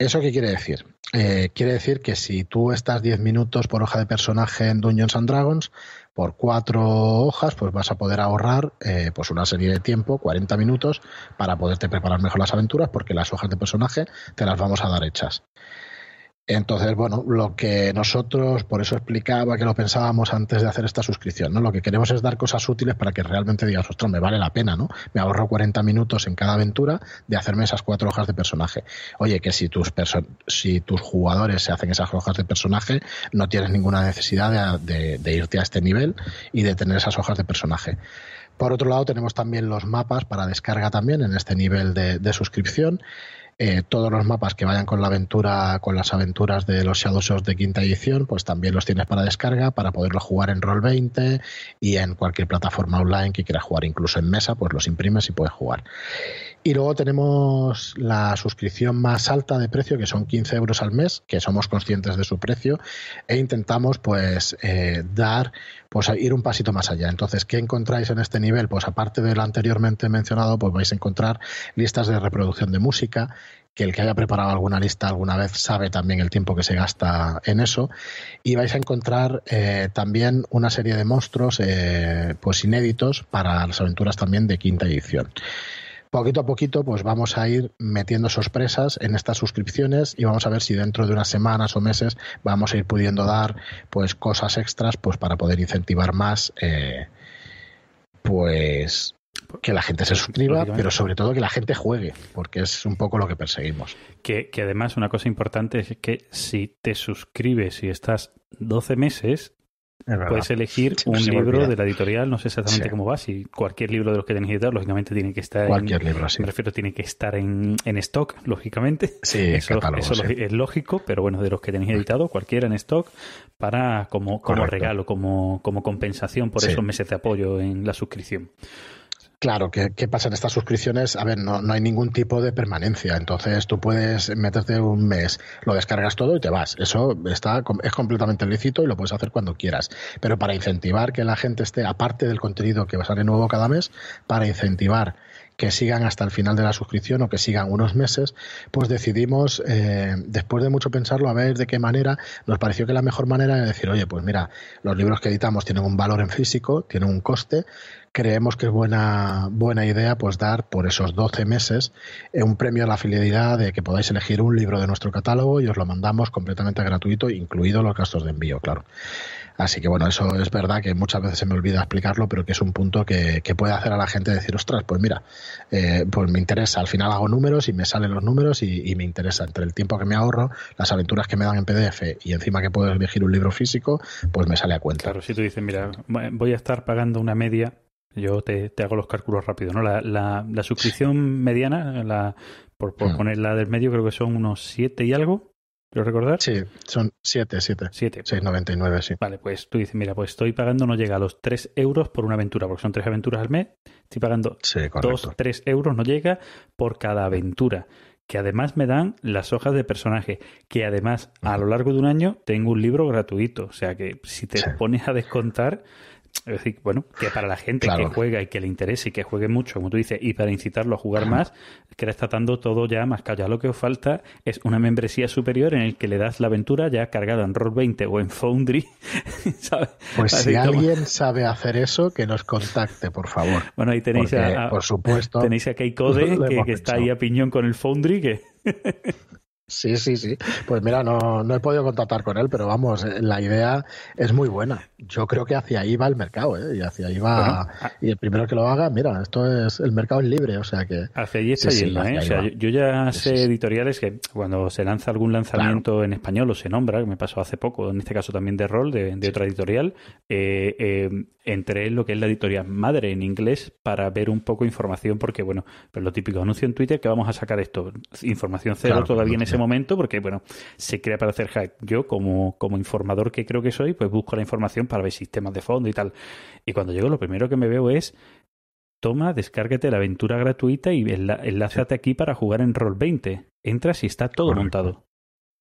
¿Eso qué quiere decir? Eh, quiere decir que si tú estás 10 minutos por hoja de personaje en Dungeons and Dragons, por cuatro hojas, pues vas a poder ahorrar eh, pues una serie de tiempo, 40 minutos, para poderte preparar mejor las aventuras, porque las hojas de personaje te las vamos a dar hechas. Entonces, bueno, lo que nosotros, por eso explicaba que lo pensábamos antes de hacer esta suscripción, ¿no? Lo que queremos es dar cosas útiles para que realmente digas, ostras, me vale la pena, ¿no? Me ahorro 40 minutos en cada aventura de hacerme esas cuatro hojas de personaje. Oye, que si tus, si tus jugadores se hacen esas hojas de personaje, no tienes ninguna necesidad de, irte a este nivel y de tener esas hojas de personaje. Por otro lado, tenemos también los mapas para descarga también en este nivel de suscripción. Eh, todos los mapas que vayan con la aventura, con las aventuras de los Shadow de quinta edición, pues también los tienes para descarga, para poderlos jugar en Roll20 y en cualquier plataforma online que quieras jugar, incluso en mesa, pues los imprimes y puedes jugar. Y luego tenemos la suscripción más alta de precio, que son 15 euros al mes, que somos conscientes de su precio, e intentamos pues eh, dar, pues ir un pasito más allá. Entonces, ¿qué encontráis en este nivel? Pues aparte de lo anteriormente mencionado, pues vais a encontrar listas de reproducción de música, que el que haya preparado alguna lista alguna vez sabe también el tiempo que se gasta en eso. Y vais a encontrar eh, también una serie de monstruos eh, pues inéditos para las aventuras también de quinta edición poquito a poquito pues vamos a ir metiendo sorpresas en estas suscripciones y vamos a ver si dentro de unas semanas o meses vamos a ir pudiendo dar pues cosas extras pues para poder incentivar más eh, pues que la gente se suscriba, pero sobre todo que la gente juegue, porque es un poco lo que perseguimos. Que, que además una cosa importante es que si te suscribes y estás 12 meses, Puedes elegir un libro de la editorial, no sé exactamente cómo va, si cualquier libro de los que tenéis editado, lógicamente tiene que estar cualquier en, libro, sí. refiero, tiene que estar en, en stock, lógicamente. Sí, eso, es lógico, pero bueno, de los que tenéis editado, cualquiera en stock, para como, como regalo, como, como compensación por esos meses de apoyo en la suscripción. Claro, ¿qué, pasa en estas suscripciones? A ver, no, hay ningún tipo de permanencia. Entonces tú puedes meterte un mes, lo descargas todo y te vas. Eso está, es completamente lícito y lo puedes hacer cuando quieras. Pero para incentivar que la gente esté, aparte del contenido que va a salir nuevo cada mes, para incentivar que sigan hasta el final de la suscripción o que sigan unos meses, pues decidimos, eh, después de mucho pensarlo, a ver de qué manera, nos pareció que la mejor manera era decir, oye, pues mira, los libros que editamos tienen un valor en físico, tienen un coste, creemos que es buena, buena idea pues dar por esos 12 meses eh, un premio a la fidelidad de que podáis elegir un libro de nuestro catálogo y os lo mandamos completamente gratuito, incluidos los gastos de envío, claro. Así que bueno, eso es verdad que muchas veces se me olvida explicarlo, pero que es un punto que, puede hacer a la gente decir, ostras, pues mira, eh, pues me interesa, al final hago números y me salen los números y, me interesa. Entre el tiempo que me ahorro, las aventuras que me dan en PDF y encima que puedo elegir un libro físico, pues me sale a cuenta. Claro, si tú dices, mira, voy a estar pagando una media yo te, hago los cálculos rápido, ¿no? La, suscripción mediana, la, por, por mm. poner la del medio, creo que son unos 7 y algo, ¿lo recordar? Sí, son 7, 7. 7. 6,99, sí. Vale, pues tú dices, mira, pues estoy pagando, no llega a los 3 euros por una aventura, porque son 3 aventuras al mes. Estoy pagando dos 2, 3 euros, no llega, por cada aventura. Que además me dan las hojas de personaje. Que además, a lo largo de un año, tengo un libro gratuito. O sea que si te pones a descontar, es decir, bueno, que para la gente que juega y que le interese y que juegue mucho, como tú dices, y para incitarlo a jugar más, que le está dando todo ya más callado. Lo que os falta es una membresía superior en el que le das la aventura ya cargada en Roll20 o en Foundry. Pues si alguien sabe hacer eso, que nos contacte, por favor. Bueno, ahí tenéis a, por supuesto, tenéis a que, que está ahí a piñón con el Foundry, que Sí, sí, sí. Pues mira, no, no he podido contactar con él, pero vamos, eh, la idea es muy buena. Yo creo que hacia ahí va el mercado, ¿eh? Y hacia ahí va. y el primero que lo haga, mira, esto es. El mercado es libre, o sea que. Hacia allí está yendo, ¿eh? O sea, yo, ya sé editoriales que cuando se lanza algún lanzamiento en español o se nombra, que me pasó hace poco, en este caso también de rol, de, otra editorial, eh, eh, lo que es la editorial madre en inglés para ver un poco información, porque bueno, pero pues lo típico, anuncio en Twitter que vamos a sacar esto. Información cero todavía en ese momento, porque bueno, se crea para hacer hack Yo, como, como informador que creo que soy, pues busco la información para ver sistemas de fondo y tal. Y cuando llego, lo primero que me veo es toma, descárgate la aventura gratuita y enlázate aquí para jugar en Roll 20. Entras y está todo montado.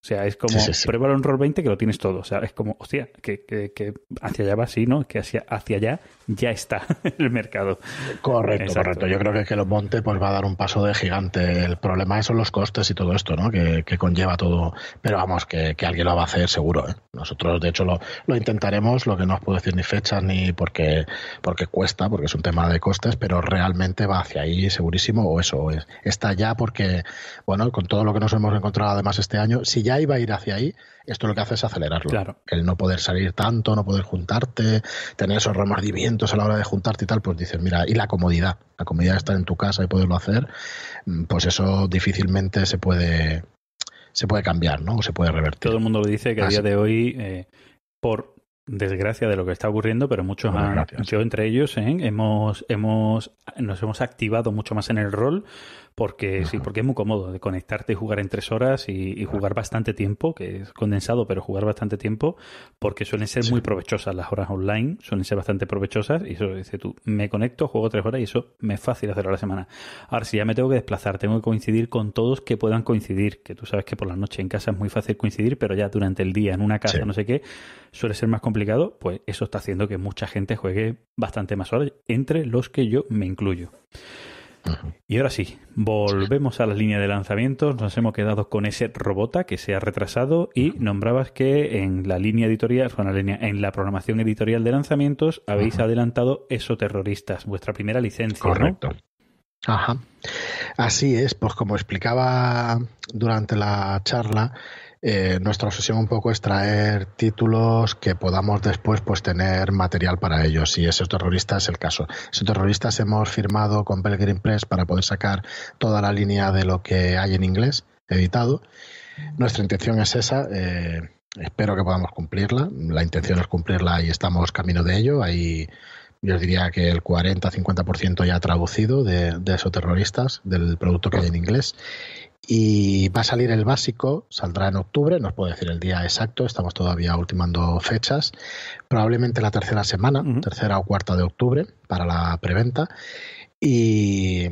O sea, es como, prueba un rol 20 que lo tienes todo. O sea, es como, hostia, que, que, hacia allá va, sí, ¿no? Que hacia, hacia allá ya está el mercado. Correcto, correcto. Yo creo que que los monte pues va a dar un paso de gigante. El problema son los costes y todo esto, ¿no? Que, conlleva todo. Pero vamos, que, alguien lo va a hacer seguro, ¿eh? Nosotros, de hecho, lo, intentaremos. Lo que no os puedo decir ni fechas ni porque, porque cuesta, porque es un tema de costes, pero realmente va hacia ahí, segurísimo. O eso, está ya porque, bueno, con todo lo que nos hemos encontrado además este año, si ya ahí, va a ir hacia ahí, esto lo que hace es acelerarlo. El no poder salir tanto, no poder juntarte, tener esos remordimientos a la hora de juntarte y tal, pues dices, mira, y la comodidad, la comodidad de estar en tu casa y poderlo hacer, mm, pues eso difícilmente se puede se puede cambiar, ¿no? O se puede revertir. Todo el mundo lo dice que a día de hoy, eh, por desgracia de lo que está ocurriendo, pero muchos, yo entre ellos, ¿eh? hemos, hemos, nos hemos activado mucho más en el rol porque sí, porque es muy cómodo de conectarte y jugar en tres horas y, jugar bastante tiempo, que es condensado, pero jugar bastante tiempo, porque suelen ser muy provechosas las horas online, suelen ser bastante provechosas, y eso dice tú, me conecto, juego tres horas y eso me es fácil hacerlo a la semana. Ahora, si ya me tengo que desplazar, tengo que coincidir con todos que puedan coincidir, que tú sabes que por la noche en casa es muy fácil coincidir, pero ya durante el día en una casa, no sé qué, suele ser más complicado, pues eso está haciendo que mucha gente juegue bastante más horas, entre los que yo me incluyo. Y ahora sí, volvemos a la línea de lanzamientos. Nos hemos quedado con ese robota que se ha retrasado y nombrabas que en la línea editorial, en la programación editorial de lanzamientos habéis adelantado Eso Terroristas, vuestra primera licencia. Correcto. Ajá. Así es, pues como explicaba durante la charla, eh, nuestra obsesión un poco es traer títulos que podamos después pues tener material para ellos y esos terroristas es el caso. esos terroristas hemos firmado con Pelgrim Press para poder sacar toda la línea de lo que hay en inglés editado. Nuestra intención es esa. Eh, espero que podamos cumplirla. La intención es cumplirla y estamos camino de ello. ahí yo diría que el 40-50% ya traducido de, de esos terroristas, del producto que hay en inglés y va a salir el básico, saldrá en octubre, no os puedo decir el día exacto, estamos todavía ultimando fechas, probablemente la tercera semana, tercera o cuarta de octubre para la preventa. Y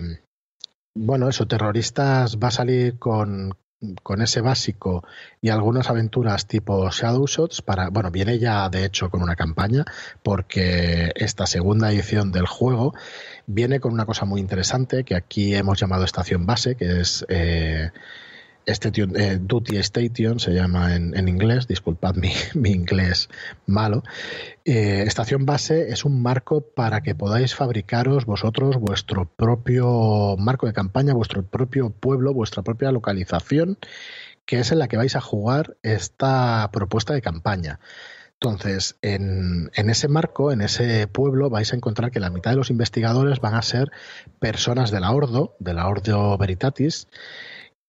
bueno, eso, terroristas va a salir con, con ese básico y algunas aventuras tipo Shadow Shots para bueno viene ya de hecho con una campaña porque esta segunda edición del juego viene con una cosa muy interesante que aquí hemos llamado estación base, que es eh, eh, Duty Station, se llama en, inglés, disculpad mi, inglés malo. Eh, estación base es un marco para que podáis fabricaros vosotros vuestro propio marco de campaña, vuestro propio pueblo, vuestra propia localización, que es en la que vais a jugar esta propuesta de campaña. Entonces, en, ese marco, en ese pueblo, vais a encontrar que la mitad de los investigadores van a ser personas de la Ordo, de la Ordo Veritatis,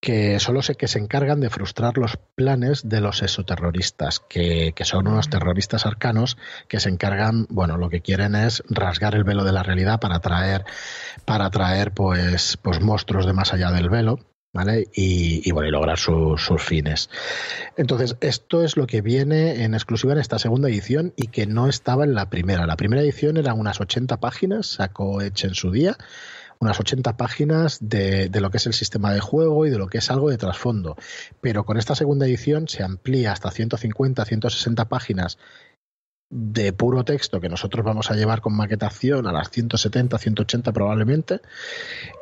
que solo sé que se encargan de frustrar los planes de los exoterroristas, que, que son unos mm. terroristas arcanos que se encargan, bueno, lo que quieren es rasgar el velo de la realidad para traer para atraer pues, pues monstruos de más allá del velo y, bueno, lograr sus fines. Entonces, esto es lo que viene en exclusiva en esta segunda edición y que no estaba en la primera. La primera edición era unas 80 páginas, sacó Edge en su día unas 80 páginas de, de, lo que es el sistema de juego y de lo que es algo de trasfondo. Pero con esta segunda edición se amplía hasta 150, 160 páginas de puro texto que nosotros vamos a llevar con maquetación a las 170, 180 probablemente.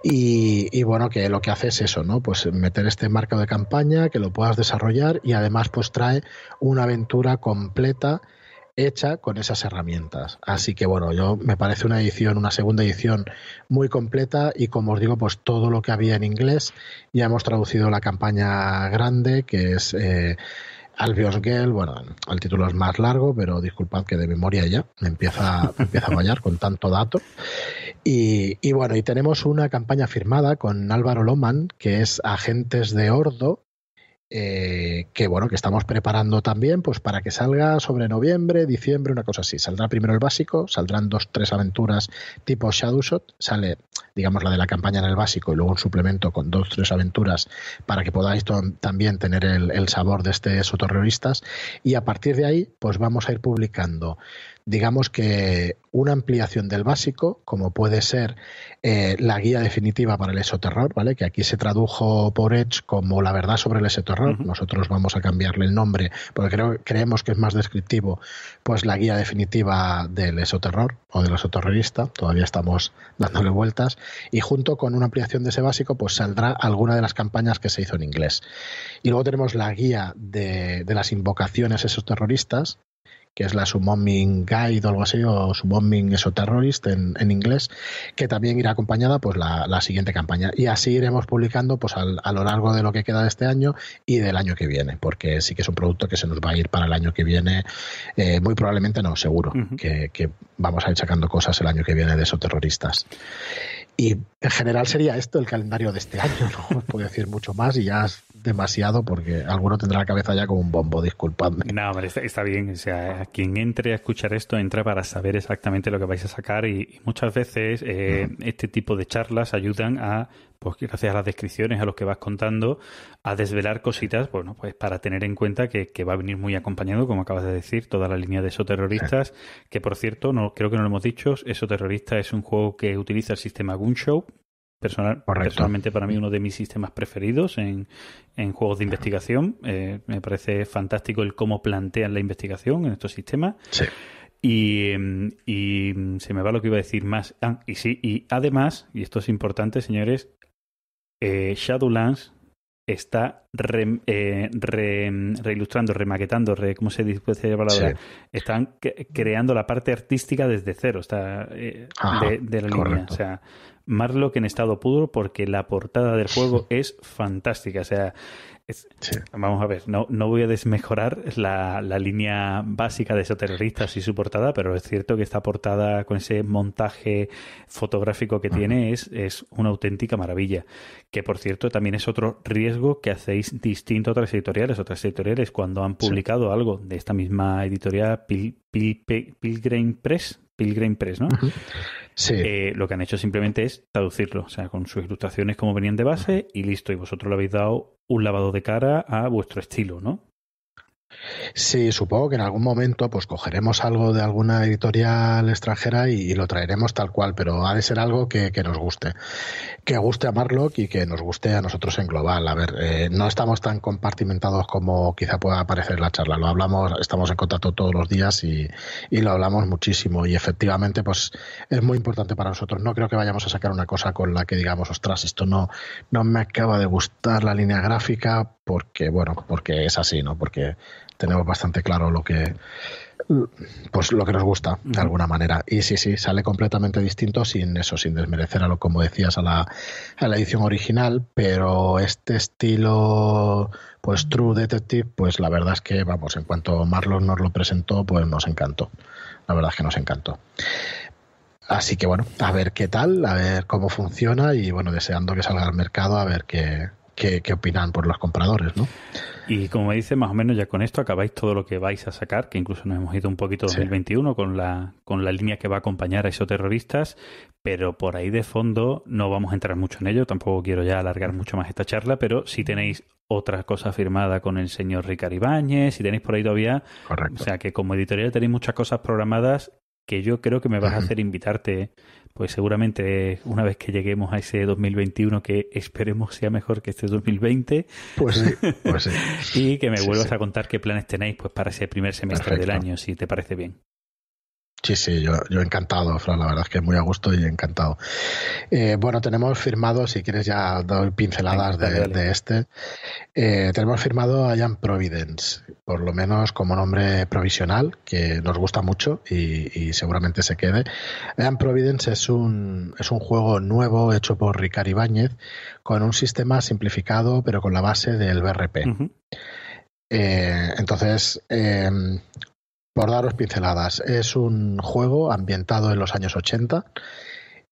Y, bueno, que lo que hace es eso, ¿no? Pues meter este marco de campaña, que lo puedas desarrollar y además pues trae una aventura completa hecha con esas herramientas. Así que bueno, yo me parece una edición, una segunda edición muy completa y como os digo, pues todo lo que había en inglés ya hemos traducido la campaña grande que es... Eh, Albios Gell, bueno, el título es más largo, pero disculpad que de memoria ya me empieza, empieza a fallar con tanto dato. Y, y, bueno, y tenemos una campaña firmada con Álvaro Loman, que es Agentes de Ordo, eh, que bueno, que estamos preparando también pues para que salga sobre noviembre, diciembre, una cosa así. Saldrá primero el básico, saldrán dos, tres aventuras tipo Shot, sale, digamos, la de la campaña en el básico y luego un suplemento con dos, tres aventuras para que podáis también tener el, sabor de este revistas Y a partir de ahí, pues vamos a ir publicando digamos que una ampliación del básico, como puede ser eh, la guía definitiva para el esoterror, ¿vale? que aquí se tradujo por Edge como la verdad sobre el esoterror, nosotros vamos a cambiarle el nombre porque creemos que es más descriptivo, pues la guía definitiva del esoterror o del esoterrorista, todavía estamos dándole vueltas, y junto con una ampliación de ese básico, pues saldrá alguna de las campañas que se hizo en inglés. Y luego tenemos la guía de, de las invocaciones esoterroristas, que es la Subbombing Guide o algo así, o Subbombing eso en, inglés, que también irá acompañada pues la, siguiente campaña. Y así iremos publicando pues al, a lo largo de lo que queda de este año y del año que viene, porque sí que es un producto que se nos va a ir para el año que viene, eh, muy probablemente no, seguro, que, que, vamos a ir sacando cosas el año que viene de esos terroristas. Y en general sería esto el calendario de este año, no os puedo decir mucho más y ya es demasiado porque alguno tendrá la cabeza ya como un bombo, disculpadme. No, hombre, está, bien, o sea, quien entre a escuchar esto entra para saber exactamente lo que vais a sacar y, muchas veces eh, este tipo de charlas ayudan a pues gracias a las descripciones, a los que vas contando, a desvelar cositas, bueno, pues para tener en cuenta que, va a venir muy acompañado, como acabas de decir, toda la línea de terroristas que por cierto, no creo que no lo hemos dicho, esoterrorista es un juego que utiliza el sistema Gunshow, Personal, personalmente para mí uno de mis sistemas preferidos en, juegos de investigación. Eh, me parece fantástico el cómo plantean la investigación en estos sistemas. Y, se me va lo que iba a decir más. Ah, y sí, y además, y esto es importante, señores, eh, Shadowlands está re, eh, remaquetando, re, ¿cómo se dice la palabra? Están creando la parte artística desde cero, está eh, de, la línea. O sea, que en estado puro porque la portada del juego es fantástica. O sea, vamos a ver, no, no voy a desmejorar la, línea básica de esos terroristas y su portada, pero es cierto que esta portada con ese montaje fotográfico que tiene es, es una auténtica maravilla. Que por cierto también es otro riesgo que hacéis distinto a otras editoriales. Otras editoriales cuando han publicado algo de esta misma editorial Pilgrim Press, Pilgrim Press, ¿no? Eh, lo que han hecho simplemente es traducirlo, o sea, con sus ilustraciones como venían de base y listo. Y vosotros le habéis dado un lavado de cara a vuestro estilo, ¿no? Sí, supongo que en algún momento pues cogeremos algo de alguna editorial extranjera y, lo traeremos tal cual, pero ha de ser algo que, nos guste, que guste a Marlock y que nos guste a nosotros en global. A ver, eh, no estamos tan compartimentados como quizá pueda parecer la charla, lo hablamos, estamos en contacto todos los días y, lo hablamos muchísimo y efectivamente pues es muy importante para nosotros. No creo que vayamos a sacar una cosa con la que digamos, ostras, esto no, no me acaba de gustar la línea gráfica, porque, bueno, porque es así, ¿no? Porque tenemos bastante claro lo que pues lo que nos gusta de alguna manera y sí sí sale completamente distinto sin eso sin desmerecer a lo como decías a la, a la edición original pero este estilo pues True Detective pues la verdad es que vamos en cuanto Marlon nos lo presentó pues nos encantó la verdad es que nos encantó así que bueno a ver qué tal a ver cómo funciona y bueno deseando que salga al mercado a ver qué qué opinan por los compradores, ¿no? Y como dice, más o menos ya con esto acabáis todo lo que vais a sacar, que incluso nos hemos ido un poquito 2021 con, la, con la línea que va a acompañar a esos terroristas, pero por ahí de fondo no vamos a entrar mucho en ello, tampoco quiero ya alargar mucho más esta charla, pero si tenéis otra cosa firmada con el señor Ricardo Ibáñez, si tenéis por ahí todavía, Correcto. o sea que como editorial tenéis muchas cosas programadas que yo creo que me vas a hacer invitarte, ¿eh? pues seguramente una vez que lleguemos a ese 2021 que esperemos sea mejor que este 2020. Pues sí, pues sí. y que me vuelvas a contar qué planes tenéis pues para ese primer semestre del año, si te parece bien. Sí, sí, yo, yo encantado, Fran, la verdad es que muy a gusto y encantado. Eh, bueno, tenemos firmado, si quieres ya doy pinceladas de, este, eh, tenemos firmado a Providence, por lo menos como nombre provisional, que nos gusta mucho y, seguramente se quede. Jan Providence es un, es un juego nuevo hecho por Ricard Ibáñez con un sistema simplificado, pero con la base del BRP. Eh, entonces, por daros pinceladas, es un juego ambientado en los años 80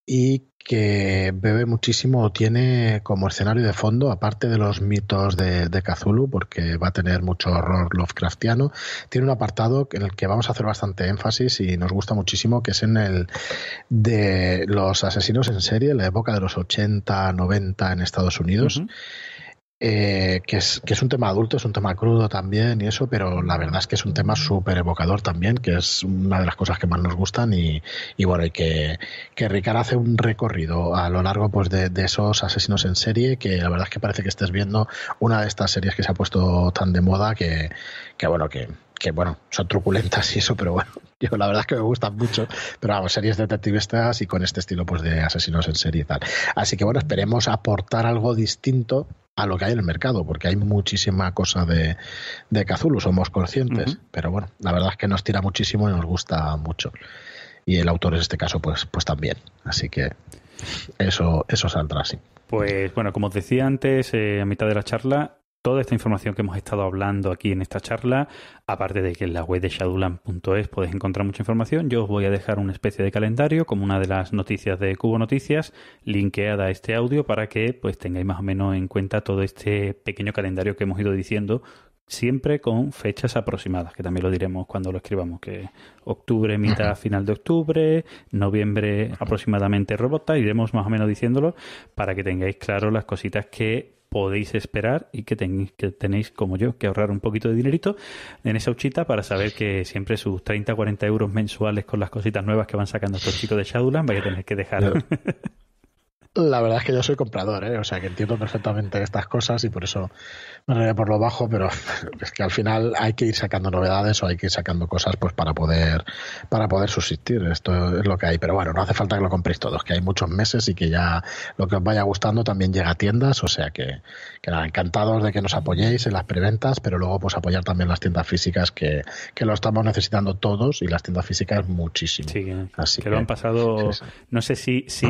y que bebe muchísimo, tiene como escenario de fondo, aparte de los mitos de, de Cthulhu, porque va a tener mucho horror Lovecraftiano, tiene un apartado en el que vamos a hacer bastante énfasis y nos gusta muchísimo, que es en el de los asesinos en serie, en la época de los 80, 90 en Estados Unidos. Eh, que, es, que es un tema adulto, es un tema crudo también y eso, pero la verdad es que es un tema súper evocador también, que es una de las cosas que más nos gustan y, y bueno, y que, que hace un recorrido a lo largo pues, de, esos asesinos en serie, que la verdad es que parece que estés viendo una de estas series que se ha puesto tan de moda que, que bueno, que, que bueno, son truculentas y eso, pero bueno, yo la verdad es que me gustan mucho. Pero vamos, series detectivistas y con este estilo pues de asesinos en serie y tal. Así que bueno, esperemos aportar algo distinto a lo que hay en el mercado, porque hay muchísima cosa de, de somos conscientes, pero bueno, la verdad es que nos tira muchísimo y nos gusta mucho. Y el autor en este caso, pues, pues también. Así que eso, eso saldrá así. Pues bueno, como os decía antes, eh, a mitad de la charla, toda esta información que hemos estado hablando aquí en esta charla, aparte de que en la web de shadowland.es podéis encontrar mucha información, yo os voy a dejar una especie de calendario como una de las noticias de Cubo Noticias, linkeada a este audio para que pues tengáis más o menos en cuenta todo este pequeño calendario que hemos ido diciendo siempre con fechas aproximadas, que también lo diremos cuando lo escribamos, que octubre, mitad, final de octubre, noviembre aproximadamente robota, iremos más o menos diciéndolo para que tengáis claro las cositas que podéis esperar y que, que tenéis, como yo, que ahorrar un poquito de dinerito en esa huchita para saber que siempre sus 30, 40 euros mensuales con las cositas nuevas que van sacando estos chicos de Shadowland vais a tener que dejarlo. La verdad es que yo soy comprador, ¿eh? o sea que entiendo perfectamente estas cosas y por eso me reiré por lo bajo, pero es que al final hay que ir sacando novedades o hay que ir sacando cosas pues para poder para poder subsistir. Esto es lo que hay, pero bueno, no hace falta que lo compréis todos, que hay muchos meses y que ya lo que os vaya gustando también llega a tiendas, o sea que, que encantados de que nos apoyéis en las preventas, pero luego pues apoyar también las tiendas físicas que, que lo estamos necesitando todos y las tiendas físicas muchísimo. Así que, lo han pasado, no sé si, si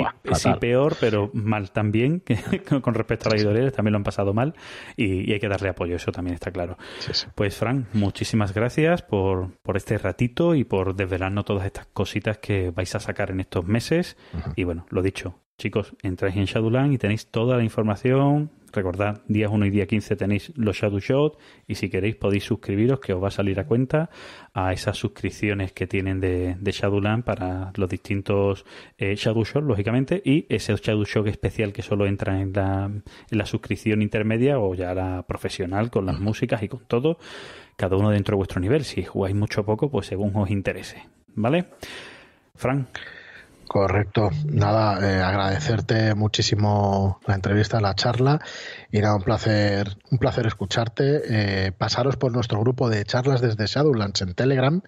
peor, pero mal también, que, con respecto a la editorial, también lo han pasado mal y, hay que darle apoyo, eso también está claro. Pues, Fran, muchísimas gracias por, por este ratito y por desvelarnos todas estas cositas que vais a sacar en estos meses. Y bueno, lo dicho, chicos, entráis en Shadowland y tenéis toda la información, Recordad, días 1 y día 15 tenéis los Shadow Shot y si queréis podéis suscribiros que os va a salir a cuenta a esas suscripciones que tienen de, de Shadowland para los distintos eh, Shadow Shot, lógicamente, y ese Shadow Shot especial que solo entra en la, en la suscripción intermedia o ya la profesional con las músicas y con todo, cada uno dentro de vuestro nivel. Si jugáis mucho o poco, pues según os interese. ¿Vale? Frank. Correcto. Nada, eh, agradecerte muchísimo la entrevista, la charla y nada, un placer, un placer escucharte. Eh, pasaros por nuestro grupo de charlas desde Shadowlands en Telegram,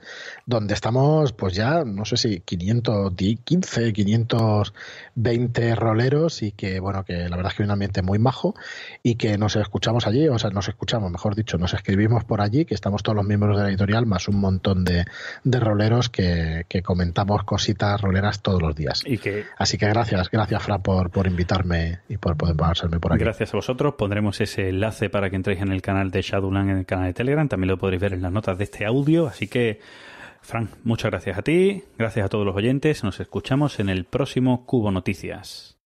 donde estamos pues ya, no sé si 515, 520 roleros y que bueno, que la verdad es que hay un ambiente muy majo y que nos escuchamos allí, o sea, nos escuchamos, mejor dicho, nos escribimos por allí, que estamos todos los miembros de la editorial, más un montón de, de roleros que, que comentamos cositas roleras todos los días. Así que gracias, gracias Fran por, invitarme y por poder pasarme por aquí. Gracias a vosotros. Pondremos ese enlace para que entréis en el canal de Shadowland, en el canal de Telegram. También lo podréis ver en las notas de este audio. Así que, Fran, muchas gracias a ti, gracias a todos los oyentes. Nos escuchamos en el próximo Cubo Noticias.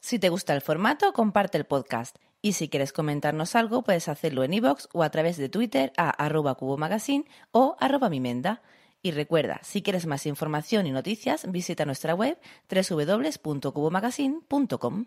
Si te gusta el formato, comparte el podcast. Y si quieres comentarnos algo, puedes hacerlo en iVoox o a través de Twitter a arroba cubomagazine o arroba mimenda. Y recuerda, si quieres más información y noticias, visita nuestra web www.cubomagazine.com.